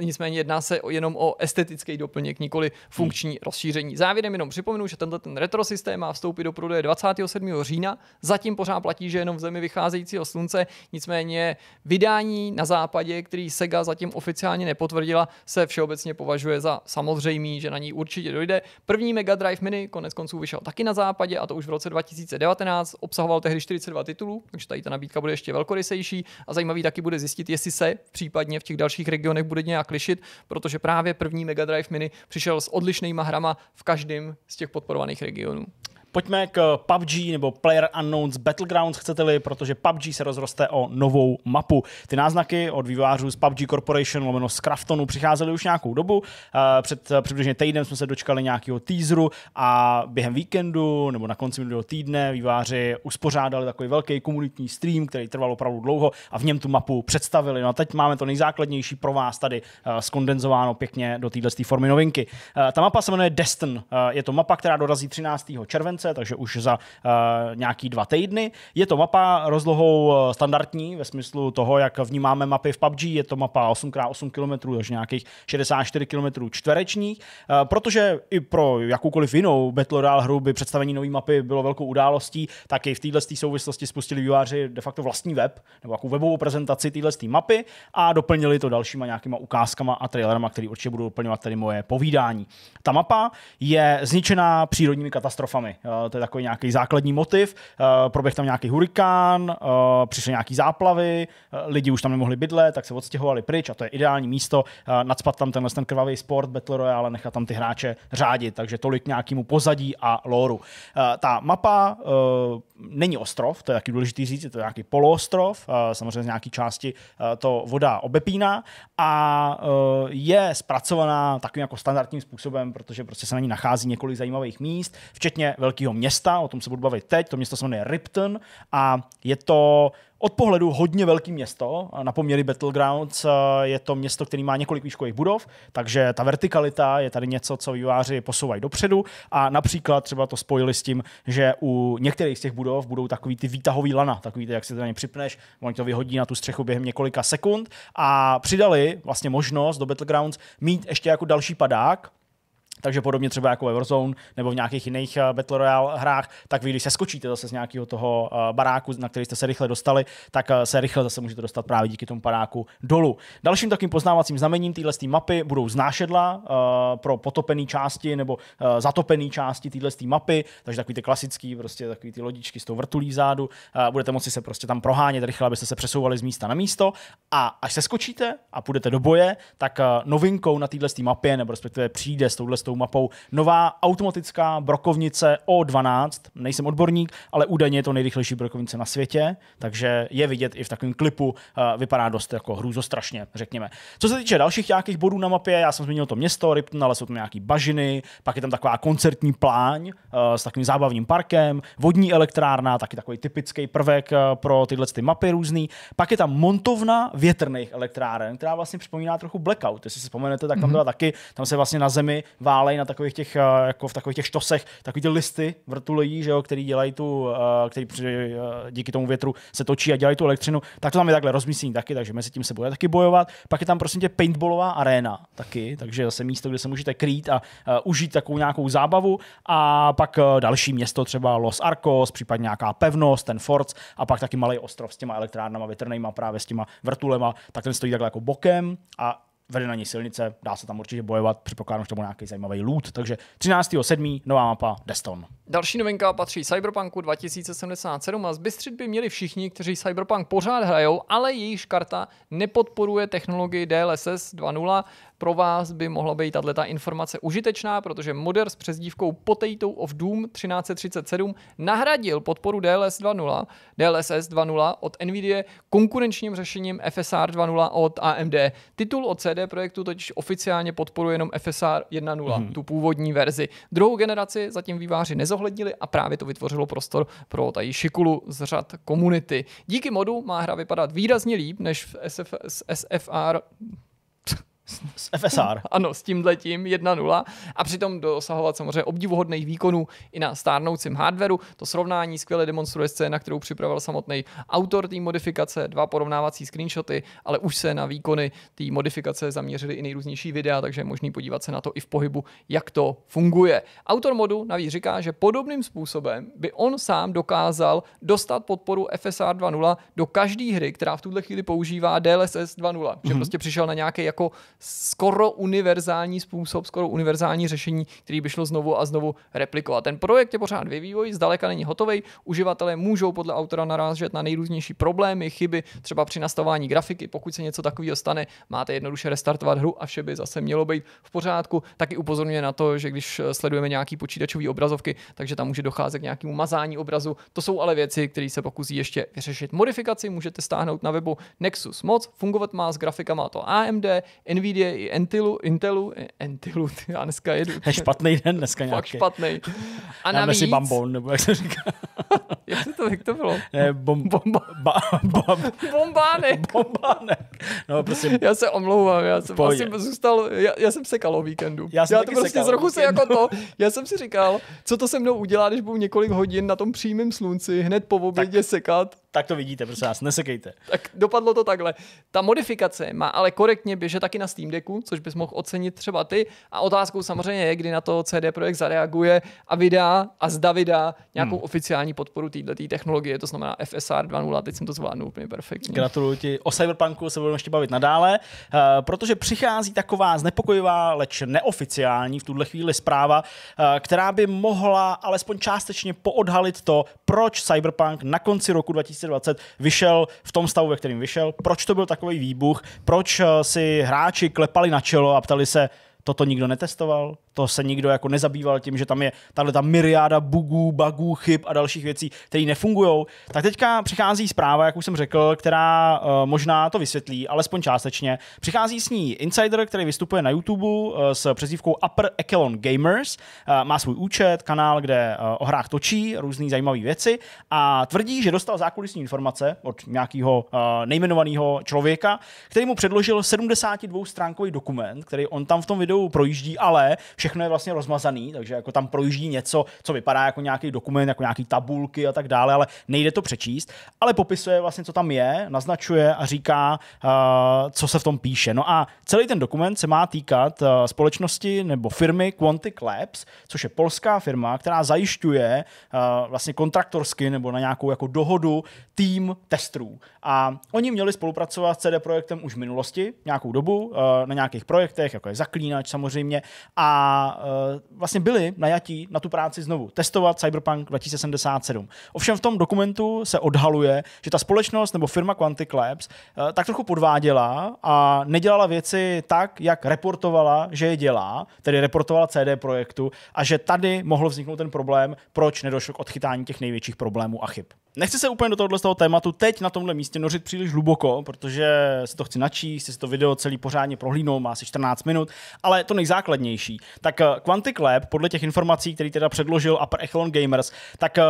nicméně jedná se jenom o estetický doplněk, nikoli funkční hmm. rozšíření. Závěrem jenom připomenu, že tenhle ten retro systém má vstoupit do prodeje 27. října, zatím pořád platí, že jenom v zemi vycházejícího slunce, nicméně vydání na západě, který Sega zatím oficiálně nepotvrdila, se všeobecně považuje za samozřejmý, že na ní určitě dojde. První Mega Drive Mini konec konců vyšel taky na západě a to už v roce 2019, obsahoval tehdy 42 titulů, takže tady ta nabídka bude ještě velkorysejší a zajímavý taky bude zjistit, jestli se případně v těch dalších regionech bude nějak lišit, protože právě první Mega Drive Mini přišel s odlišnýma hrama v každém z těch podporovaných regionů. Pojďme k eh, PUBG nebo Player Unknowns Battlegrounds, chcete-li, protože PUBG se rozroste o novou mapu. Ty náznaky od vývářů z PUBG Corporation lomeno z Craftonu přicházely už nějakou dobu. Eh, před eh, přibližně týdnem jsme se dočkali nějakého teaseru a během víkendu nebo na konci minulého týdne výváři uspořádali takový velký komunitní stream, který trval opravdu dlouho a v něm tu mapu představili. No a teď máme to nejzákladnější pro vás tady skondenzováno pěkně do této formy novinky. Ta mapa se jmenuje Destin. Je to mapa, která dorazí 13. července července, takže už za uh, nějaký dva týdny. Je to mapa rozlohou eh, standardní ve smyslu toho, jak vnímáme mapy v PUBG. Je to mapa 8x8 km, takže nějakých 64 km čtverečních, uh, protože i pro jakoukoliv jinou Battle Royale hru by představení nové mapy bylo velkou událostí, tak i v této souvislosti spustili výváři de facto vlastní web, nebo jakou webovou prezentaci této mapy a doplnili to dalšíma nějakýma ukázkama a trailerama, který určitě budou doplňovat tady moje povídání. Ta mapa je zničená přírodními katastrofami. Eh, to je takový nějaký základní motiv, eh, proběh tam nějaký hurikán, eh, přišly nějaký záplavy, lidi už tam nemohli bydlet, tak se odstěhovali pryč a to je ideální místo, nadspat tam tenhle ten krvavý sport, Battle Royale, nechat tam ty hráče řádit, takže tolik nějakému pozadí a lóru. Ta mapa není ostrov, to je taky důležitý říct, je to nějaký poloostrov, samozřejmě z nějaké části to voda obepíná a je zpracovaná takovým jako standardním způsobem, protože prostě se na ní nachází několik zajímavých míst, včetně velký nějakého města, o tom se budu bavit teď, to město se jmenuje Ripton a je to od pohledu hodně velký město, na poměry Battlegrounds eh, je to město, který má několik výškových budov, takže ta vertikalita je tady něco, co výváři posouvají dopředu a například třeba to spojili s tím, že u některých z těch budov budou takový ty výtahový lana, takový ty, jak si to na ně připneš, oni to vyhodí na tu střechu během několika sekund a přidali vlastně možnost do Battlegrounds mít ještě jako další padák, takže podobně třeba jako Warzone nebo v nějakých jiných eh, Battle Royale hrách, tak vy, když se skočíte zase z nějakého toho eh, baráku, na který jste se rychle dostali, tak eh, se rychle zase můžete dostat právě díky tomu baráku dolů. Dalším takým poznávacím znamením téhle mapy budou znášedla pro potopené části nebo zatopené části téhle mapy, takže takový ty klasický, prostě takový ty lodičky s tou vrtulí vzadu, budete moci se prostě tam prohánět rychle, abyste se přesouvali z místa na místo a až se skočíte a půjdete do boje, tak novinkou na téhle mapě, nebo respektive přijde s touhle tou mapou. Nová automatická brokovnice O12, nejsem odborník, ale údajně je to nejrychlejší brokovnice na světě, takže je vidět i v takovém klipu, eh, vypadá dost jako hrůzostrašně, řekněme. Co se týče dalších nějakých bodů na mapě, já jsem zmínil to město Ripton, ale jsou tam nějaký bažiny, pak je tam taková koncertní pláň eh, s takovým zábavním parkem, vodní elektrárna, taky takový typický prvek eh, pro tyhle ty mapy různý. Pak je tam montovna větrných elektráren, která vlastně připomíná trochu Blackout. Jestli si vzpomenete, tak tam mhm. byla taky, tam se vlastně na zemi válej na takových těch, eh, jako v takových těch štosech, takový ty listy vrtulejí, že jo, který dělají tu, eh, který při, eh, díky tomu větru se točí a dělají tu elektřinu, tak to tam je takhle rozmístěný taky, takže mezi tím se bude taky bojovat. Pak je tam prostě tě paintballová arena taky, takže zase místo, kde se můžete krýt a užít takovou nějakou zábavu a pak další město, třeba Los Arcos, případně nějaká pevnost, ten Forts a pak taky malý ostrov s těma elektrárnama větrnýma právě s těma vrtulema, tak ten stojí takhle jako bokem a vede na ní silnice, dá se tam určitě bojovat, předpokládám, že to bude nějaký zajímavý loot. Takže 13.7. nová mapa Deston. Další novinka patří Cyberpunku 2077 a zbystřit by měli všichni, kteří Cyberpunk pořád hrajou, ale jejíž karta nepodporuje technologii DLSS pro vás by mohla být tato informace užitečná, protože Moder s přezdívkou Potato of Doom 1337 nahradil podporu DLS 2.0, DLSS 2.0 od NVIDIA konkurenčním řešením FSR 2.0 od AMD. Titul od CD Projektu totiž oficiálně podporuje jenom FSR 1.0, hmm. tu původní verzi. Druhou generaci zatím výváři nezohlednili a právě to vytvořilo prostor pro tady šikulu z řad komunity. Díky modu má hra vypadat výrazně líp než v SF, SFR s FSR. [laughs] Ano, s tímhletím 1.0 a přitom dosahovat samozřejmě obdivuhodných výkonů i na stárnoucím hardwareu. To srovnání skvěle demonstruje scéna, kterou připravil samotný autor té modifikace, dva porovnávací screenshoty, ale už se na výkony té modifikace zaměřili i nejrůznější videa, takže je možný podívat se na to i v pohybu, jak to funguje. Autor modu navíc říká, že podobným způsobem by on sám dokázal dostat podporu FSR 2.0 do každé hry, která v tuhle chvíli používá DLSS 2.0, mm-hmm. že mhm. prostě přišel na nějaké jako skoro univerzální způsob, skoro univerzální řešení, který by šlo znovu a znovu replikovat. Ten projekt je pořád ve vývoji, zdaleka není hotový. Uživatelé můžou podle autora narážet na nejrůznější problémy, chyby, třeba při nastavování grafiky. Pokud se něco takového stane, máte jednoduše restartovat hru a vše by zase mělo být v pořádku. Taky upozorňuje na to, že když eh, sledujeme nějaký počítačový obrazovky, takže tam může docházet k nějakému mazání obrazu. To jsou ale věci, které se pokusí ještě vyřešit. Modifikaci můžete stáhnout na webu Nexus Moc, fungovat má s grafikama to AMD, NVIDIA NVIDIA, i Intelu, Intelu, e, Intelu, já dneska jedu. Je špatný den dneska nějaký. Fakt špatný. A Dáme navíc... si bambon, nebo jak se říká. [laughs] jak, to, jak to bylo? Ne, bom, [laughs] bomba, ba, ba, bombánek. [laughs] bombánek. No, prosím. Já se omlouvám, já jsem asi zůstal, já, já jsem sekal o víkendu. Já, jsem já to prostě trochu se jako to, já jsem si říkal, co to se mnou udělá, když budu několik hodin na tom přímém slunci, hned po obědě tak. sekat tak to vidíte, prosím vás, nesekejte. Tak dopadlo to takhle. Ta modifikace má ale korektně běže taky na Steam Decku, což bys mohl ocenit třeba ty. A otázkou samozřejmě je, kdy na to CD Projekt zareaguje a vydá a zda vydá nějakou hmm. oficiální podporu této technologie, to znamená FSR 2.0. Teď jsem to zvládnu úplně perfektně. Gratuluji ti. O Cyberpunku se budeme ještě bavit nadále, eh, protože přichází taková znepokojivá, leč neoficiální v tuhle chvíli zpráva, eh, která by mohla alespoň částečně poodhalit to, proč Cyberpunk na konci roku 2000 2020 vyšel v tom stavu, ve kterém vyšel, proč to byl takový výbuch, proč eh, si hráči klepali na čelo a ptali se, toto nikdo netestoval, to se nikdo jako nezabýval tím, že tam je tahle ta myriáda bugů, bugů, chyb a dalších věcí, které nefungují. Tak teďka přichází zpráva, jak už jsem řekl, která uh, možná to vysvětlí, alespoň částečně. Přichází s ní insider, který vystupuje na YouTube uh, s přezdívkou Upper Echelon Gamers, uh, má svůj účet, kanál, kde uh, o hrách točí různé zajímavé věci a tvrdí, že dostal zákulisní informace od nějakého uh, nejmenovaného člověka, který mu předložil 72-stránkový dokument, který on tam v tom videu projíždí, ale všechno je vlastně rozmazaný, takže jako tam projíždí něco, co vypadá jako nějaký dokument, jako nějaký tabulky a tak dále, ale nejde to přečíst, ale popisuje vlastně, co tam je, naznačuje a říká, uh, co se v tom píše. No a celý ten dokument se má týkat uh, společnosti nebo firmy Quantic Labs, což je polská firma, která zajišťuje uh, vlastně kontraktorsky nebo na nějakou jako dohodu tým testrů. A oni měli spolupracovat s CD Projektem už v minulosti, nějakou dobu, uh, na nějakých projektech, jako je Zaklínač samozřejmě, a Eh, vlastně byli najatí na tu práci znovu, testovat Cyberpunk 2077. Ovšem v tom dokumentu se odhaluje, že ta společnost nebo firma Quantic Labs eh, tak trochu podváděla a nedělala věci tak, jak reportovala, že je dělá, tedy reportovala CD Projektu a že tady mohl vzniknout ten problém, proč nedošlo k odchytání těch největších problémů a chyb. Nechci se úplně do tohohle z toho tématu teď na tomhle místě nořit příliš hluboko, protože si to chci načíst, si to video celý pořádně prohlídnout, má asi 14 minut, ale to nejzákladnější tak eh, Quantic Lab, podle těch informací, které teda předložil Upper Echelon Gamers, tak eh,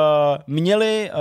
měli eh,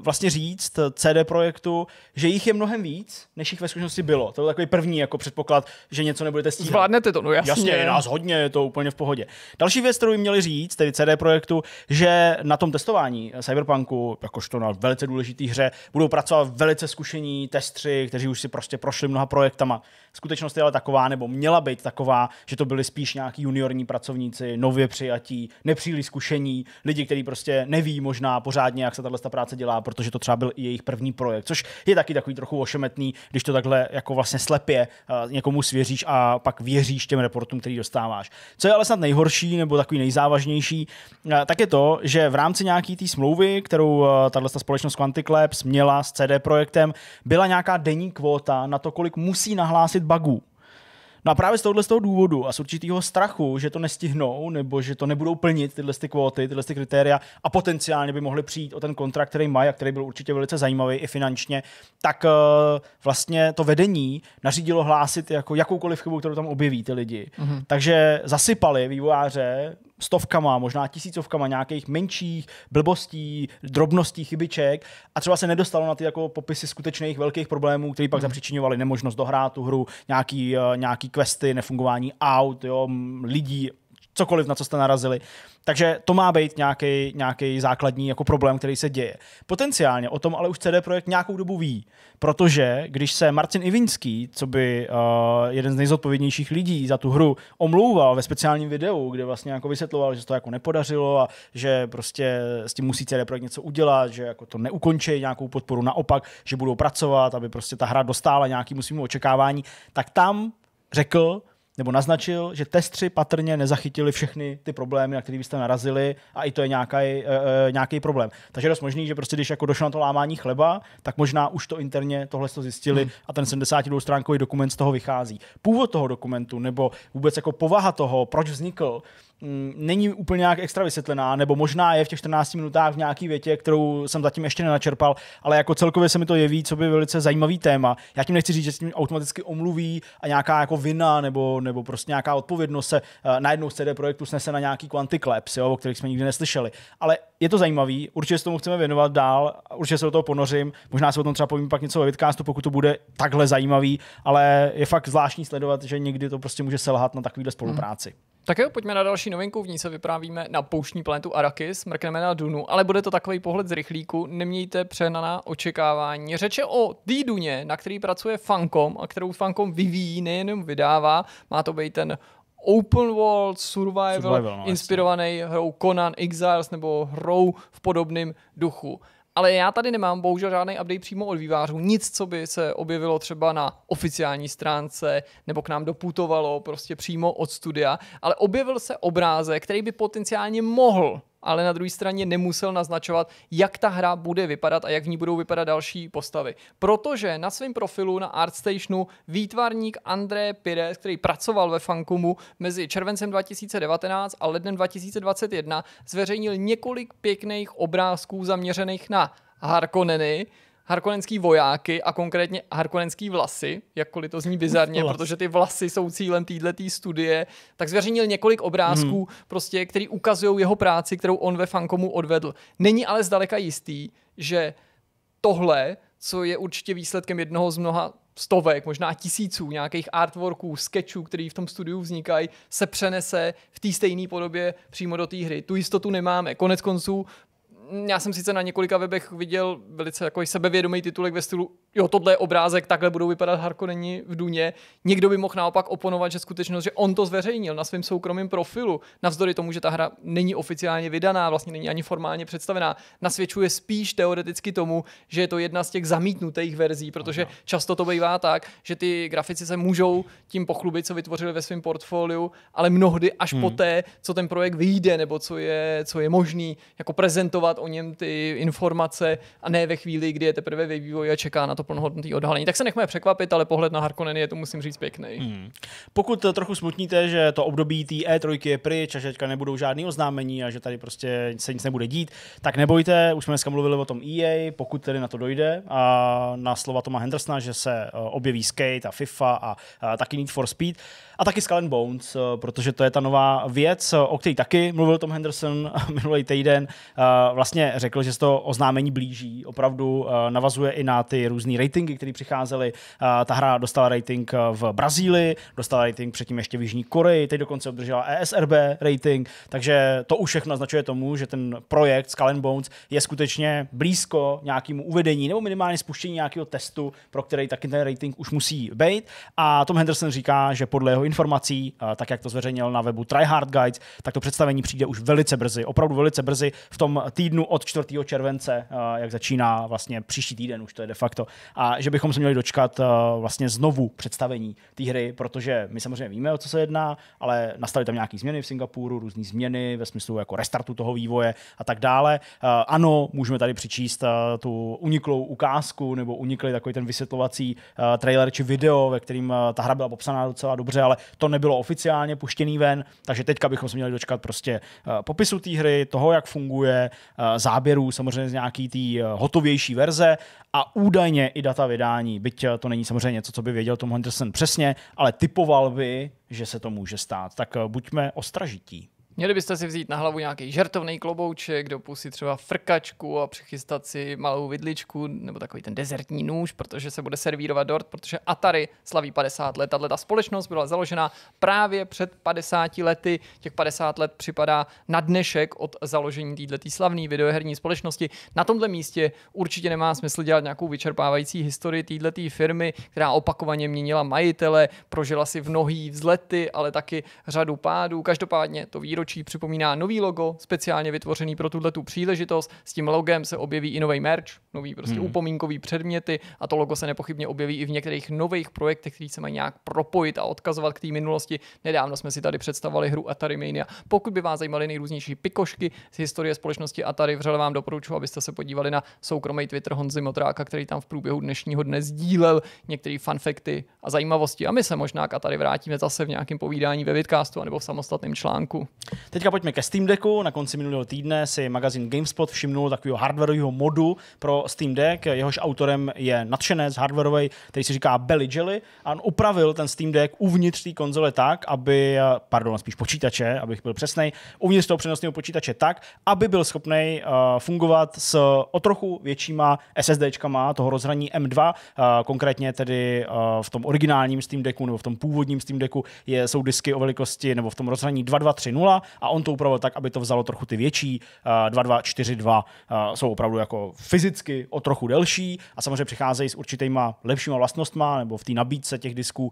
vlastně říct CD Projektu, že jich je mnohem víc, než jich ve skutečnosti bylo. To byl takový první jako předpoklad, že něco nebudete stíhat. Zvládnete to, no jasně. Jasně, je nás hodně, je to úplně v pohodě. Další věc, kterou jim měli říct, tedy CD Projektu, že na tom testování Cyberpunku, jakožto na velice důležité hře, budou pracovat velice zkušení testři, kteří už si prostě prošli mnoha projektama. Skutečnost je ale taková, nebo měla být taková, že to byly spíš nějaký juniorní pracovníci, nově přijatí, nepříliš zkušení, lidi, kteří prostě neví možná pořádně, jak se tahle práce dělá, protože to třeba byl i jejich první projekt, což je taky takový trochu ošemetný, když to takhle jako vlastně slepě eh, někomu svěříš a pak věříš těm reportům, který dostáváš. Co je ale snad nejhorší nebo takový nejzávažnější, eh, tak je to, že v rámci nějaký té smlouvy, kterou eh, tahle společnost Quantic Labs měla s CD Projektem, byla nějaká denní kvóta na to, kolik musí nahlásit bagů. No a právě z tohohle z toho důvodu a z určitého strachu, že to nestihnou nebo že to nebudou plnit tyhle ty kvóty, tyhle ty kritéria a potenciálně by mohli přijít o ten kontrakt, který mají a který byl určitě velice zajímavý i finančně, tak uh, vlastně to vedení nařídilo hlásit jako jakoukoliv chybu, kterou tam objeví ty lidi. Mm-hmm. Takže zasypali vývojáře stovkama, možná tisícovkama nějakých menších blbostí, drobností, chybiček a třeba se nedostalo na ty jako popisy skutečných velkých problémů, které pak hmm. nemožnost dohrát tu hru, nějaký, eh, nějaký questy, nefungování aut, jo, lidí cokoliv, na co jste narazili. Takže to má být nějaký, nějaký základní jako problém, který se děje. Potenciálně o tom ale už CD Projekt nějakou dobu ví, protože když se Martin Ivinský, co by uh, jeden z nejzodpovědnějších lidí za tu hru, omlouval ve speciálním videu, kde vlastně jako vysvětloval, že se to jako nepodařilo a že prostě s tím musí CD Projekt něco udělat, že jako to neukončí nějakou podporu, naopak, že budou pracovat, aby prostě ta hra dostála nějakému svým očekávání, tak tam řekl, nebo naznačil, že testři patrně nezachytili všechny ty problémy, na které byste narazili a i to je nějaký, uh, eh, eh, nějaký problém. Takže je dost možný, že prostě když jako došlo na to lámání chleba, tak možná už to interně tohle to zjistili hmm. a ten 72 stránkový dokument z toho vychází. Původ toho dokumentu nebo vůbec jako povaha toho, proč vznikl, Mm, není úplně nějak extra vysvětlená, nebo možná je v těch 14 minutách v nějaký větě, kterou jsem zatím ještě nenačerpal, ale jako celkově se mi to jeví, co by velice zajímavý téma. Já tím nechci říct, že se tím automaticky omluví a nějaká jako vina nebo, nebo prostě nějaká odpovědnost se uh, eh, najednou z CD projektu snese na nějaký Quanticlaps, jo, o kterých jsme nikdy neslyšeli. Ale je to zajímavý, určitě se tomu chceme věnovat dál, určitě se do toho ponořím, možná se o tom třeba povím pak něco ve vidcastu, pokud to bude takhle zajímavý, ale je fakt zvláštní sledovat, že někdy to prostě může selhat na takovýhle mhm. spolupráci. Hmm. Tak jo, pojďme na další novinku, v ní se vyprávíme na pouštní planetu Arakis, mrkneme na Dunu, ale bude to takový pohled z rychlíku, nemějte přehnaná očekávání. Řeče o Duně, na který pracuje Fankom a kterou Fankom vyvíjí, nejenom vydává, má to být ten open world survival, survival no, inspirovaný jasný. hrou Conan Exiles nebo hrou v podobném duchu. Ale já tady nemám bohužel žádný update přímo od vývářů, nic, co by se objevilo třeba na oficiální stránce nebo k nám doputovalo prostě přímo od studia, ale objevil se obrázek, který by potenciálně mohl ale na druhé straně nemusel naznačovat, jak ta hra bude vypadat a jak v ní budou vypadat další postavy. Protože na svém profilu na ArtStationu výtvarník André Pires, který pracoval ve Fankumu mezi červencem 2019 a lednem 2021, zveřejnil několik pěkných obrázků zaměřených na Harkonneny, harkonenský vojáky a konkrétně harkonenský vlasy, jakkoliv to zní bizarně, [laughs] protože ty vlasy jsou cílem této studie, tak zveřejnil několik obrázků, hmm. prostě, který ukazují jeho práci, kterou on ve Fankomu odvedl. Není ale zdaleka jistý, že tohle, co je určitě výsledkem jednoho z mnoha stovek, možná tisíců nějakých artworků, sketchů, který v tom studiu vznikají, se přenese v té stejné podobě přímo do té hry. Tu jistotu nemáme. Konec konců já jsem sice na několika webech viděl velice jako sebevědomý titulek ve stylu, jo, tohle je obrázek, takhle budou vypadat není v Duně. Někdo by mohl naopak oponovat, že skutečnost, že on to zveřejnil na svém soukromém profilu, navzdory tomu, že ta hra není oficiálně vydaná, vlastně není ani formálně představená, nasvědčuje spíš teoreticky tomu, že je to jedna z těch zamítnutých verzí, protože Aha. často to bývá tak, že ty grafici se můžou tím pochlubit, co vytvořili ve svém portfoliu, ale mnohdy až hmm. poté, co ten projekt vyjde nebo co je, co je možný, jako prezentovat o něm ty informace a ne ve chvíli, kdy je teprve ve vývoji a čeká na to plnohodnotné odhalení. Tak se nechme překvapit, ale pohled na Harkonnen je to musím říct pěkný. Hmm. Pokud eh, trochu smutníte, že to období té E3 je pryč a že teďka nebudou žádný oznámení a že tady prostě se nic nebude dít, tak nebojte, už jsme dneska mluvili o tom EA, pokud tedy na to dojde a na slova Toma Hendersona, že se eh, objeví Skate a FIFA a, a taky Need for Speed a taky Skull and Bones, eh, protože to je ta nová věc, o které taky mluvil Tom Henderson [laughs] minulý týden. Vlastně vlastně řekl, že se to oznámení blíží, opravdu eh, navazuje i na ty různé ratingy, které přicházely. Eh, ta hra dostala rating eh, v Brazílii, dostala rating předtím ještě v Jižní Koreji, teď dokonce obdržela ESRB rating, takže to už všechno naznačuje tomu, že ten projekt Skull and Bones je skutečně blízko nějakému uvedení nebo minimálně spuštění nějakého testu, pro který taky ten rating už musí být. A Tom Henderson říká, že podle jeho informací, tak jak to zveřejnil na webu Try Hard Guides, tak to představení přijde už velice brzy, opravdu velice brzy v tom týdnu týdnu od 4. července, eh, jak začíná vlastně příští týden, už to je de facto, a že bychom se měli dočkat eh, vlastně znovu představení té hry, protože my samozřejmě víme, o co se jedná, ale nastaly tam nějaké změny v Singapuru, různé změny ve smyslu jako restartu toho vývoje a tak dále. Eh, ano, můžeme tady přičíst tu uniklou ukázku nebo unikli takový ten vysvětlovací trailer či video, ve kterým ta hra byla popsaná docela dobře, ale to nebylo oficiálně puštěný ven, takže teďka bychom se měli dočkat prostě popisu té hry, toho, jak funguje, záběrů, samozřejmě z nějaký té eh, hotovější verze a údajně i data vydání. Byť eh, to není samozřejmě něco, co by věděl Tom Henderson přesně, ale typoval by, že se to může stát. Tak eh, buďme ostražití. Měli byste si vzít na hlavu nějaký žertovný klobouček, dopustit třeba frkačku a přichystat si malou vidličku nebo takový ten dezertní nůž, protože se bude servírovat dort, protože Atari slaví 50 let. Tato společnost byla založena právě před 50 lety. Těch 50 let připadá na dnešek od založení této slavné videoherní společnosti. Na tomto místě určitě nemá smysl dělat nějakou vyčerpávající historii této firmy, která opakovaně měnila majitele, prožila si v mnohý vzlety, ale taky řadu pádů. Každopádně to výrobí výročí připomíná nový logo, speciálně vytvořený pro tuhle tu příležitost. S tím logem se objeví i nový merch, nový prostě hmm. upomínkový předměty a to logo se nepochybně objeví i v některých nových projektech, které se mají nějak propojit a odkazovat k té minulosti. Nedávno jsme si tady představovali hru Atari Mania. Pokud by vás zajímaly nejrůznější pikošky z historie společnosti Atari, vřele vám doporučuji, abyste se podívali na soukromý Twitter Honzy Motráka, který tam v průběhu dnešního dne sdílel některé fanfekty a zajímavosti. A my se možná k Atari vrátíme zase v nějakém povídání ve Vidcastu nebo v samostatném článku. Teďka pojďme ke Steam Decku. Na konci minulého týdne si magazín GameSpot všimnul takového hardwareového modu pro Steam Deck. Jehož autorem je nadšenec hardwareový, který se říká Belly Jelly. A on upravil ten Steam Deck uvnitř té konzole tak, aby, pardon, spíš počítače, abych byl přesný, uvnitř toho přenosného počítače tak, aby byl schopný uh, eh, fungovat s o trochu většíma SSDčkama toho rozhraní M2, uh, eh, konkrétně tedy uh, v tom originálním Steam Decku nebo v tom původním Steam Decku je, jsou disky o velikosti nebo v tom rozhraní 2230 a on to upravil tak, aby to vzalo trochu ty větší. 2-2, eh, 4-2 eh, jsou opravdu jako fyzicky o trochu delší a samozřejmě přicházejí s určitýma lepšíma vlastnostma, nebo v té nabídce těch disků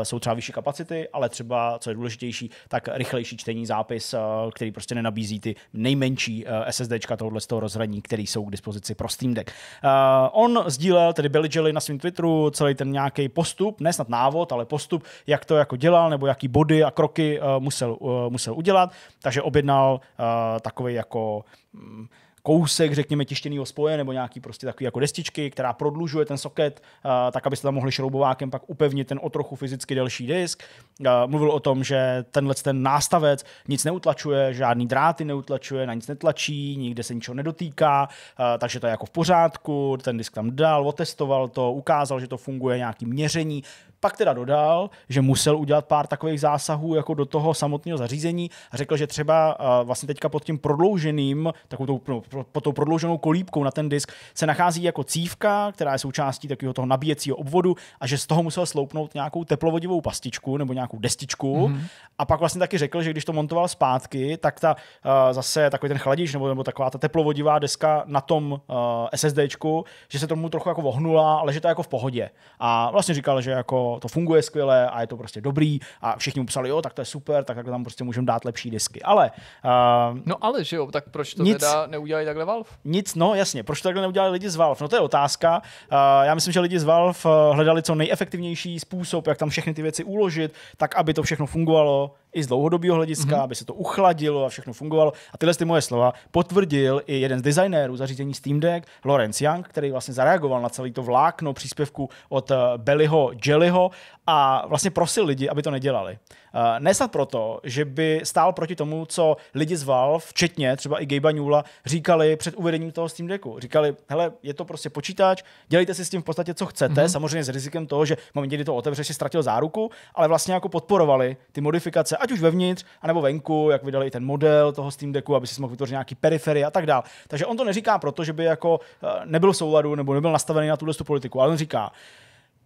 eh, jsou třeba vyšší kapacity, ale třeba, co je důležitější, tak rychlejší čtení zápis, který prostě nenabízí ty nejmenší SSD tohohle z toho rozhraní, který jsou k dispozici pro Steam Deck. On sdílel, tedy Billy Jelly na svém Twitteru, celý ten nějaký postup, ne snad návod, ale postup, jak to jako dělal, nebo jaký body a kroky musel, musel udělat dělat, takže objednal uh, eh, takový jako um, kousek, řekněme, tištěného spoje nebo nějaký prostě takový jako destičky, která prodlužuje ten soket, uh, tak abyste tam mohli šroubovákem pak upevnit ten o trochu fyzicky delší disk. Uh, mluvil o tom, že tenhle ten nástavec nic neutlačuje, žádný dráty neutlačuje, na nic netlačí, nikde se ničeho nedotýká, uh, takže to je jako v pořádku, ten disk tam dal, otestoval to, ukázal, že to funguje, nějaký měření, pak teda dodal, že musel udělat pár takových zásahů jako do toho samotného zařízení a řekl, že třeba eh, vlastně teďka pod tím prodlouženým, takovou tou, no, pod tou prodlouženou kolíbkou na ten disk se nachází jako cívka, která je součástí takového toho nabíjecího obvodu a že z toho musel sloupnout nějakou teplovodivou pastičku nebo nějakou destičku. Mm-hmm. A pak vlastně taky řekl, že když to montoval zpátky, tak ta uh, zase takový ten chladič nebo, nebo taková ta teplovodivá deska na tom uh, eh, SSDčku, že se tomu trochu jako vohnula, ale že to je jako v pohodě. A vlastně říkal, že jako to, funguje skvěle a je to prostě dobrý a všichni mu psali, jo, tak to je super, tak tam prostě můžeme dát lepší disky. Ale... Uh, no ale, že jo, tak proč to nic, teda neudělali takhle Valve? Nic, no jasně, proč to takhle neudělali lidi z Valve? No to je otázka. Uh, já myslím, že lidi z Valve eh, hledali co nejefektivnější způsob, jak tam všechny ty věci uložit, tak aby to všechno fungovalo i z dlouhodobého hlediska, mm-hmm. aby se to uchladilo a všechno fungovalo. A tyhle ty moje slova potvrdil i jeden z designérů zařízení Steam Deck, Lawrence Young, který vlastně zareagoval na celý to vlákno příspěvku od eh, Bellyho Jellyho a vlastně prosil lidi, aby to nedělali. Eh, nesad proto, že by stál proti tomu, co lidi z Valve, včetně třeba i Gabe Newla, říkali před uvedením toho Steam Decku. Říkali, hele, je to prostě počítač, dělejte si s tím v podstatě, co chcete, mm-hmm. samozřejmě s rizikem toho, že v momentě, kdy to otevře, si ztratil záruku, ale vlastně jako podporovali ty modifikace, ať už vevnitř, anebo venku, jak vydali i ten model toho Steam Decku, aby si mohl vytvořit nějaký periferie a tak dále. Takže on to neříká proto, že by jako eh, nebyl v souladu nebo nebyl nastavený na tuhle politiku, ale on říká,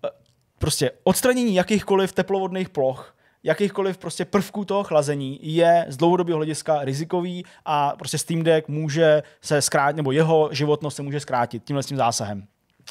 eh, prostě odstranění jakýchkoliv teplovodných ploch jakýchkoliv prostě prvků toho chlazení je z dlouhodobého hlediska rizikový a prostě Steam Deck může se zkrátit, nebo jeho životnost se může zkrátit tímhle s tím zásahem.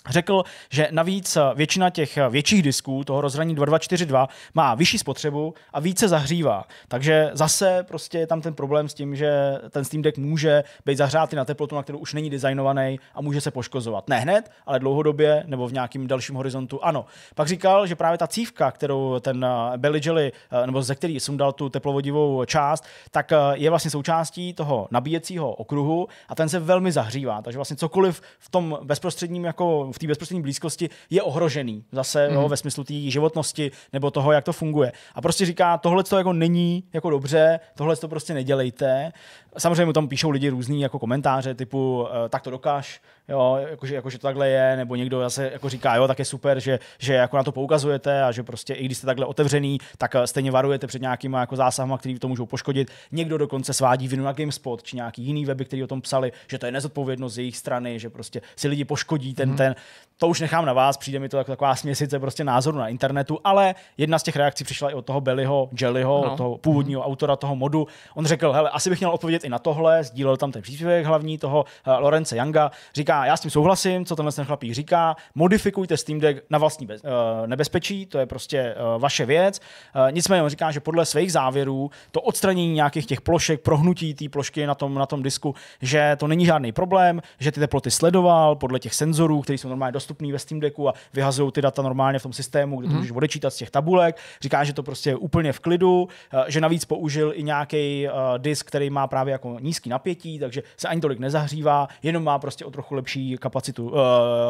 Řekl, že navíc eh, většina těch eh, větších disků, toho rozhraní 2242, má vyšší spotřebu a více zahřívá. Takže zase prostě je tam ten problém s tím, že ten Steam Deck může být zahřátý na teplotu, na kterou už není designovaný a může se poškozovat. Ne hned, ale dlouhodobě nebo v nějakém dalším horizontu ano. Pak říkal, že právě ta cívka, kterou ten eh, Belly Jelly, nebo ze který jsem dal tu teplovodivou část, tak je vlastně součástí toho nabíjecího okruhu a ten se velmi zahřívá. Takže vlastně cokoliv v tom bezprostředním jako v té bezprostřední blízkosti je ohrožený. Zase mm jo, mhm. ve smyslu té životnosti nebo toho, jak to funguje. A prostě říká, tohle to jako není jako dobře, tohle to prostě nedělejte. Samozřejmě mu tam píšou lidi různý jako komentáře typu eh, tak to dokáž, jo, jakože, jakože to takhle je, nebo někdo zase jako říká, jo, tak je super, že, že jako na to poukazujete a že prostě i když jste takhle otevřený, tak eh, stejně varujete před nějakými jako zásahama, které to můžou poškodit. Někdo dokonce svádí vinu na GameSpot či nějaký jiný weby, který o tom psali, že to je nezodpovědnost z jejich strany, že prostě si lidi poškodí ten, mm. ten. To už nechám na vás, přijde mi to jako taková směsice prostě názoru na internetu, ale jedna z těch reakcí přišla i od toho Bellyho, Jellyho, no. toho původního mm. autora toho modu. On řekl, hele, asi bych měl odpovědět i na tohle, sdílel tam ten příspěvek hlavní toho uh, Lorence Younga, říká, já s tím souhlasím, co tenhle ten chlapík říká, modifikujte Steam Deck na vlastní bez, uh, nebezpečí, to je prostě uh, vaše věc. Uh, nicméně on říká, že podle svých závěrů to odstranění nějakých těch plošek, prohnutí té plošky na tom, na tom disku, že to není žádný problém, že ty teploty sledoval podle těch senzorů, které jsou normálně dostupné ve Steam Decku a vyhazují ty data normálně v tom systému, kde to mhm. můžeš odečítat z těch tabulek. Říká, že to prostě je úplně v klidu, uh, že navíc použil i nějaký uh, disk, který má právě jako nízký napětí, takže se ani tolik nezahřívá, jenom má prostě o trochu lepší lepší kapacitu, uh,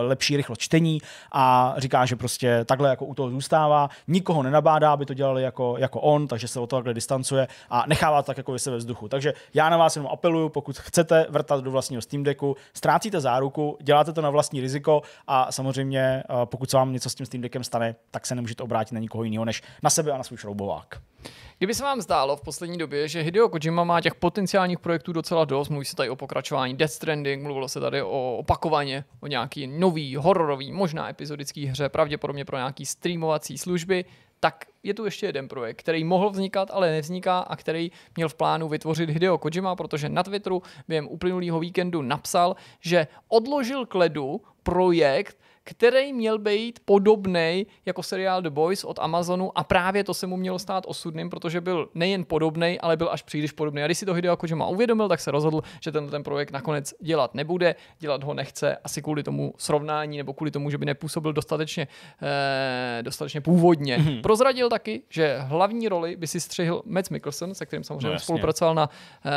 lepší rychlost čtení a říká, že prostě takhle jako u toho zůstává, nikoho nenabádá, aby to dělali jako, jako on, takže se o to takhle distancuje a nechává to tak jako se ve vzduchu. Takže já na vás jenom apeluju, pokud chcete vrtat do vlastního Steam Decku, ztrácíte záruku, děláte to na vlastní riziko a samozřejmě uh, pokud se vám něco s tím Steam Deckem stane, tak se nemůžete obrátit na nikoho jiného než na sebe a na svůj šroubovák. Kdyby se vám zdálo v poslední době, že Hideo Kojima má těch potenciálních projektů docela dost, mluví se tady o pokračování Death Stranding, mluvilo se tady o opakovaně, o nějaký nový, hororový, možná epizodický hře, pravděpodobně pro nějaký streamovací služby, tak je tu ještě jeden projekt, který mohl vznikat, ale nevzniká a který měl v plánu vytvořit Hideo Kojima, protože na Twitteru během uplynulého víkendu napsal, že odložil k ledu projekt, který měl být podobný jako seriál The Boys od Amazonu a právě to se mu mělo stát osudným, protože byl nejen podobný, ale byl až příliš podobný. A když si to Hideo Kojima uvědomil, tak se rozhodl, že ten ten projekt nakonec dělat nebude, dělat ho nechce, asi kvůli tomu srovnání nebo kvůli tomu, že by nepůsobil dostatečně, eh, dostatečně původně. Mm-hmm. Prozradil taky, že hlavní roli by si střihl Mads Mikkelsen, se kterým samozřejmě no, spolupracoval na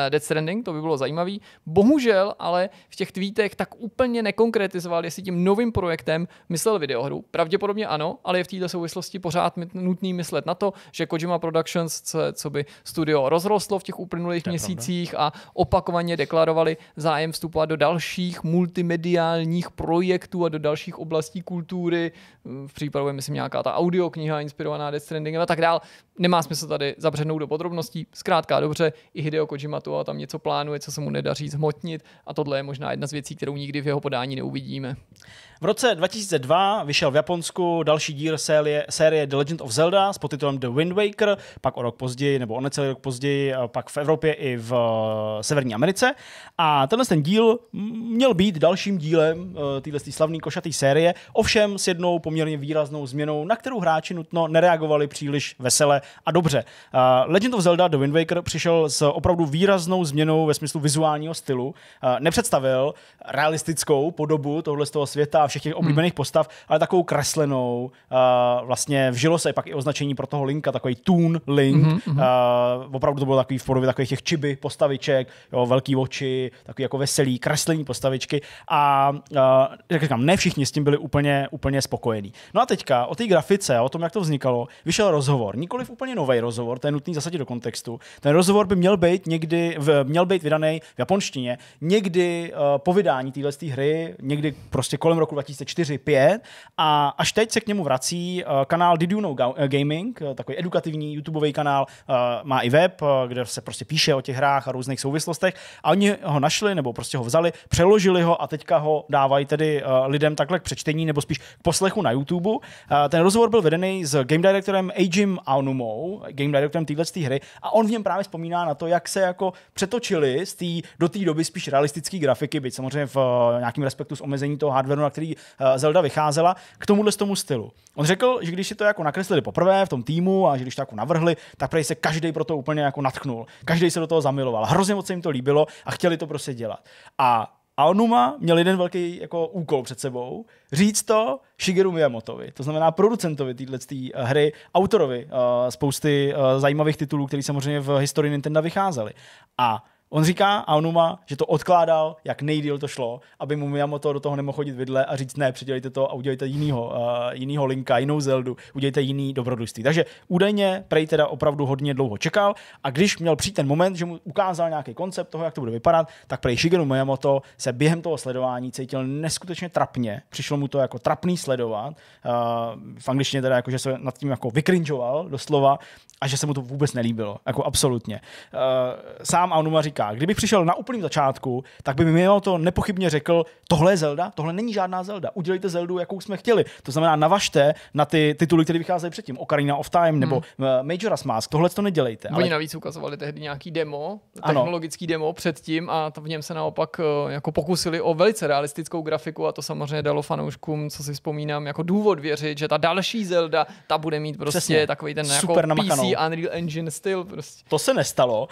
eh, Dead Stranding, to by bylo zajímavý. Bohužel, ale v těch tweetech tak úplně nekonkretizoval, jestli tím novým projektem Kojimem myslel videohru? Pravděpodobně ano, ale je v této souvislosti pořád nutný myslet na to, že Kojima Productions, se, co by studio rozrostlo v těch uplynulých měsících a opakovaně deklarovali zájem vstupovat do dalších multimediálních projektů a do dalších oblastí kultury, v případě, myslím, nějaká ta audiokniha inspirovaná Death Strandingem a tak dál. Nemá smysl tady zabřenout do podrobností. Zkrátka dobře, i Hideo Kojima to tam něco plánuje, co se mu nedaří zhmotnit a tohle je možná jedna z věcí, kterou nikdy v jeho podání neuvidíme. V roce 2002 vyšel v Japonsku další díl série, série The Legend of Zelda s podtitulem The Wind Waker, pak o rok později, nebo o necelý rok později, pak v Evropě i v eh, Severní Americe. A tenhle ten díl měl být dalším dílem eh, téhle slavné košaté série, ovšem s jednou poměrně výraznou změnou, na kterou hráči nutno nereagovali příliš vesele a dobře. Uh, Legend of Zelda The Wind Waker přišel s opravdu výraznou změnou ve smyslu vizuálního stylu. Uh, nepředstavil realistickou podobu tohle z toho světa a všech těch hmm. oblíbených hmm. postav, ale takovou kreslenou. Uh, vlastně vžilo se pak i označení pro toho Linka, takový Toon Link. Hmm, hmm. Uh, opravdu to bylo takový v podobě takových těch čiby postaviček, jo, velký oči, takový jako veselý, kreslení postavičky a uh, jak říkám, ne všichni s tím byli úplně, úplně spokojení. No a teďka o té grafice, o tom, jak to vznikalo, vyšel rozhovor. Nikoliv úplně nový rozhovor, to je nutný zasadit do kontextu. Ten rozhovor by měl být někdy, v, měl být vydaný v japonštině, někdy uh, po vydání téhle hry, někdy prostě kolem roku 2004-2005 a až teď se k němu vrací uh, kanál Did You Know Gaming, eh, takový edukativní YouTubeový kanál, uh, má i web, uh, kde se prostě píše o těch hrách a různých souvislostech a oni ho našli nebo prostě ho vzali, přeložili ho a teďka ho dávají tedy uh, lidem takhle k přečtení nebo spíš k poslechu na YouTube. Uh, ten rozhovor byl vedený s game directorem Ajim Aunumo, Kojimou, game directorem téhle hry, a on v něm právě vzpomíná na to, jak se jako přetočili z tý, do té doby spíš realistické grafiky, byť samozřejmě v uh, eh, nějakém respektu s omezení toho hardwareu, na který uh, Zelda vycházela, k tomuhle z tomu stylu. On řekl, že když si to jako nakreslili poprvé v tom týmu a že když to jako navrhli, tak prej se každý pro to úplně jako natchnul. Každý se do toho zamiloval. Hrozně moc se jim to líbilo a chtěli to prostě dělat. A a Onuma měl jeden velký jako úkol před sebou, říct to Shigeru Miyamotovi, to znamená producentovi téhle eh, hry, autorovi uh, spousty uh, zajímavých titulů, které samozřejmě v historii Nintendo vycházely. A On říká Aonuma, že to odkládal, jak nejdíl to šlo, aby mu Miyamoto do toho nemohl chodit vidle a říct ne, předělejte to a udělejte jinýho, uh, jinýho Linka, jinou Zeldu, udělejte jiný dobrodružství. Takže údajně Prej teda opravdu hodně dlouho čekal a když měl přijít ten moment, že mu ukázal nějaký koncept toho, jak to bude vypadat, tak Prej Shigeru Miyamoto se během toho sledování cítil neskutečně trapně. Přišlo mu to jako trapný sledovat, uh, v angličtině teda jako, že se nad tím jako vykrinžoval doslova a že se mu to vůbec nelíbilo, jako absolutně. Uh, sám Aonuma říká, říká, kdybych přišel na úplném začátku, tak by mi to nepochybně řekl, tohle je Zelda, tohle není žádná Zelda, udělejte Zeldu, jakou jsme chtěli. To znamená, navažte na ty tituly, které vycházely předtím, Ocarina of Time nebo hmm. Eh, Majora's Mask, tohle to nedělejte. Oni ale... navíc ukazovali tehdy nějaký demo, ano. technologický demo předtím a v něm se naopak eh, jako pokusili o velice realistickou grafiku a to samozřejmě dalo fanouškům, co si vzpomínám, jako důvod věřit, že ta další Zelda, ta bude mít prostě Přesně. takový ten jako Super jako PC Unreal Engine styl. Prostě. To se nestalo.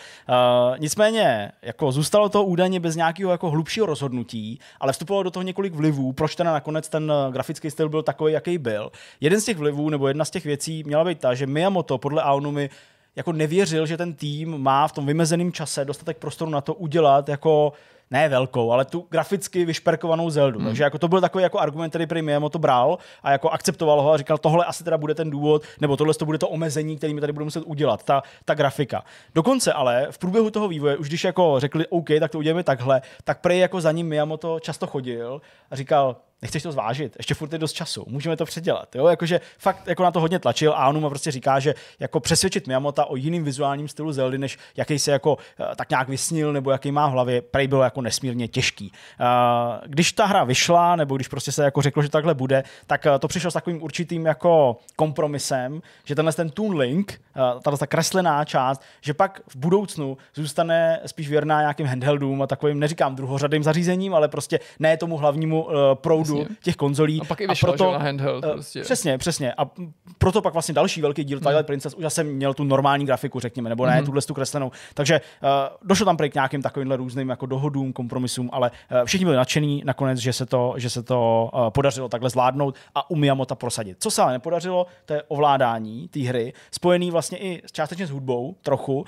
Uh, nicméně jako zůstalo to údajně bez nějakého jako hlubšího rozhodnutí, ale vstupovalo do toho několik vlivů, proč ten nakonec ten eh, grafický styl byl takový, jaký byl. Jeden z těch vlivů nebo jedna z těch věcí měla být ta, že Miyamoto podle Aonumi jako nevěřil, že ten tým má v tom vymezeném čase dostatek prostoru na to udělat jako ne velkou, ale tu graficky vyšperkovanou Zeldu. Hmm. Takže jako to byl takový jako argument, který prý to bral a jako akceptoval ho a říkal, tohle asi teda bude ten důvod, nebo tohle to bude to omezení, který mi tady budu muset udělat, ta, ta grafika. Dokonce ale v průběhu toho vývoje, už když jako řekli, OK, tak to uděláme takhle, tak prej jako za ním Miyamoto často chodil a říkal, nechceš to zvážit, ještě furt je dost času, můžeme to předělat. Jo? Jakože fakt jako na to hodně tlačil a mu prostě říká, že jako přesvědčit Miamota o jiným vizuálním stylu Zeldy, než jaký se jako eh, tak nějak vysnil nebo jaký má v hlavě, prej bylo jako nesmírně těžký. Eh, když ta hra vyšla, nebo když prostě se jako řeklo, že takhle bude, tak eh, to přišlo s takovým určitým jako kompromisem, že tenhle ten Toon Link, tato ta kreslená část, že pak v budoucnu zůstane spíš věrná nějakým handheldům a takovým, neříkám druhořadým zařízením, ale prostě ne tomu hlavnímu proudu půdu Jasně. těch konzolí. A pak i vyšlo, a proto, na handheld. Eh, prostě. Přesně, přesně. A proto pak vlastně další velký díl, Twilight mm. Princess, už zase měl tu normální grafiku, řekněme, nebo ne, mm. tuhle tu kreslenou. Takže uh, došlo tam k nějakým takovým různým jako dohodům, kompromisům, ale uh, všichni byli nadšení nakonec, že se to, že se to uh, podařilo takhle zvládnout a u Miyamoto prosadit. Co se ale nepodařilo, to je ovládání té hry, spojený vlastně i částečně s hudbou trochu, uh,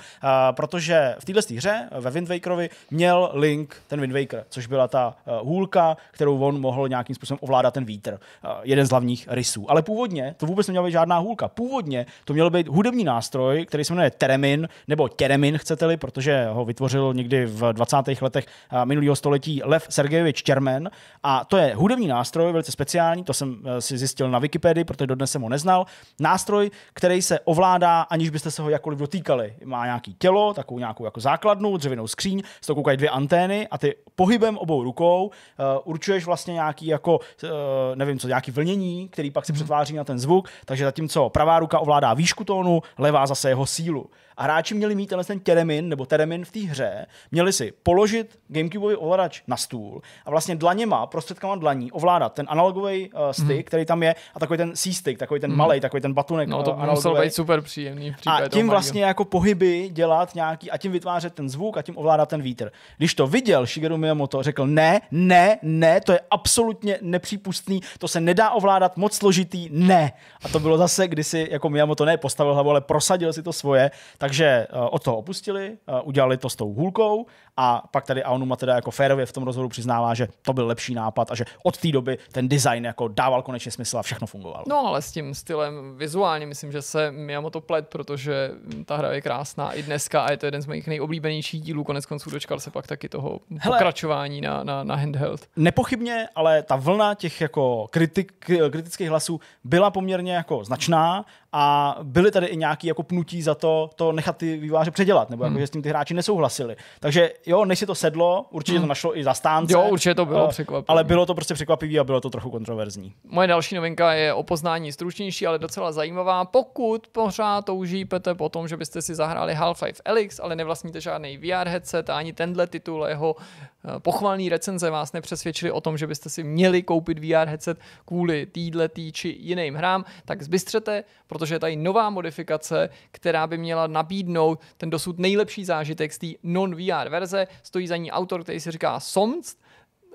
protože v téhle hře ve Wind Wakerovi měl Link ten Wind Waker, což byla ta uh, hůlka, kterou on mohl nějakým nějakým způsobem ovládá ten vítr. Eh, jeden z hlavních rysů. Ale původně to vůbec neměla být žádná hůlka. Původně to měl být hudební nástroj, který se jmenuje Teremin, nebo Teremin, chcete-li, protože ho vytvořil někdy v 20. letech eh, minulého století Lev Sergejevič Čermen. A to je hudební nástroj, velice speciální, to jsem eh, si zjistil na Wikipedii, protože dodnes jsem ho neznal. Nástroj, který se ovládá, aniž byste se ho jakkoliv dotýkali. Má nějaký tělo, takovou nějakou jako základnu, dřevěnou skříň, z toho koukají dvě antény a ty pohybem obou rukou uh, určuješ vlastně nějaký jako jako, eh, nevím co, nějaký vlnění, který pak se mhm. přetváří na ten zvuk, takže zatímco pravá ruka ovládá výšku tónu, levá zase jeho sílu. A hráči měli mít tenhle ten teremin nebo teremin v té hře, měli si položit Gamecubeový ovladač na stůl a vlastně dlaněma, prostředkama dlaní ovládat ten analogový uh, eh, mhm. stick, hmm. který tam je, a takový ten C-stick, takový ten mm. malý, takový ten batunek. No, eh, to uh, muselo být super příjemný. A tím vlastně Mario. jako pohyby dělat nějaký a tím vytvářet ten zvuk a tím ovládat ten vítr. Když to viděl Shigeru Miyamoto, řekl ne, ne, ne, to je absolutně absolutně nepřípustný, to se nedá ovládat, moc složitý, ne. A to bylo zase když si jako Miyamoto ne postavil hlavu, ale prosadil si to svoje, takže uh, od toho opustili, uh, udělali to s tou hůlkou a pak tady Aonuma teda jako férově v tom rozhodu přiznává, že to byl lepší nápad a že od té doby ten design jako dával konečně smysl a všechno fungovalo. No ale s tím stylem vizuálně myslím, že se Miyamoto plet, protože ta hra je krásná i dneska a je to jeden z mojich nejoblíbenějších dílů. Konec konců dočkal se pak taky toho Hele, na, na, na handheld. Nepochybně, ale ta vlna těch jako kritik, kritických hlasů byla poměrně jako značná a byly tady i nějaké jako pnutí za to, to nechat ty výváře předělat, nebo jako, hmm. že s tím ty hráči nesouhlasili. Takže jo, než si to sedlo, určitě hmm. to našlo i zastánce. Jo, určitě to bylo eh, překvapivé. Ale bylo to prostě překvapivé a bylo to trochu kontroverzní. Moje další novinka je o poznání stručnější, ale docela zajímavá. Pokud pořád toužíte po tom, že byste si zahráli Half-Life Alyx, ale nevlastníte žádný VR headset a ani tenhle titul jeho Eh, pochvalný recenze vás nepřesvědčily o tom, že byste si měli koupit VR headset kvůli týdle tý či jiným hrám, tak zbystřete, protože je tady nová modifikace, která by měla nabídnout ten dosud nejlepší zážitek z té non-VR verze. Stojí za ní autor, který se říká Somc,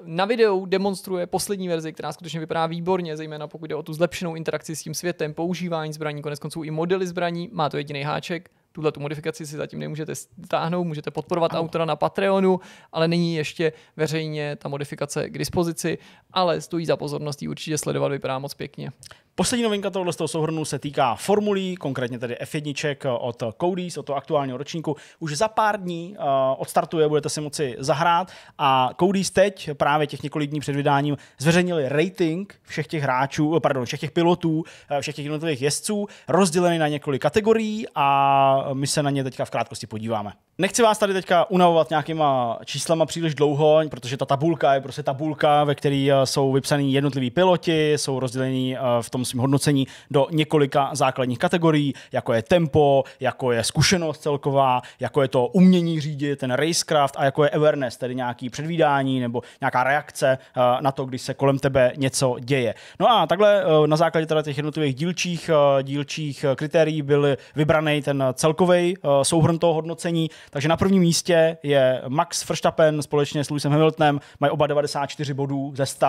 na videu demonstruje poslední verzi, která skutečně vypadá výborně, zejména pokud jde o tu zlepšenou interakci s tím světem, používání zbraní, konec konců i modely zbraní, má to jediný háček, Tuhle tu modifikaci si zatím nemůžete stáhnout, můžete podporovat ano. autora na Patreonu, ale není ještě veřejně ta modifikace k dispozici, ale stojí za pozorností určitě sledovat, vypadá moc pěkně. Poslední novinka tohoto toho souhrnu se týká formulí, konkrétně tedy F1 eh, od Codys, od toho aktuálního ročníku. Už za pár dní uh, odstartuje, budete si moci zahrát a Codys teď právě těch několik dní před vydáním zveřejnili rating všech těch hráčů, eh, pardon, všech těch pilotů, všech těch jednotlivých jezdců, rozdělený na několik kategorií a my se na ně teďka v krátkosti podíváme. Nechci vás tady teďka unavovat nějakýma číslama příliš dlouho, protože ta tabulka je prostě tabulka, ve které jsou vypsaný jednotliví piloti, jsou rozdělení v tom svým hodnocení do několika základních kategorií, jako je tempo, jako je zkušenost celková, jako je to umění řídit, ten racecraft a jako je awareness, tedy nějaký předvídání nebo nějaká reakce eh, na to, když se kolem tebe něco děje. No a takhle eh, na základě teda těch jednotlivých dílčích, eh, dílčích kritérií byl vybraný ten celkový souhrn toho hodnocení. Takže na prvním místě je Max Verstappen společně s Lewisem Hamiltonem, mají oba 94 bodů ze 100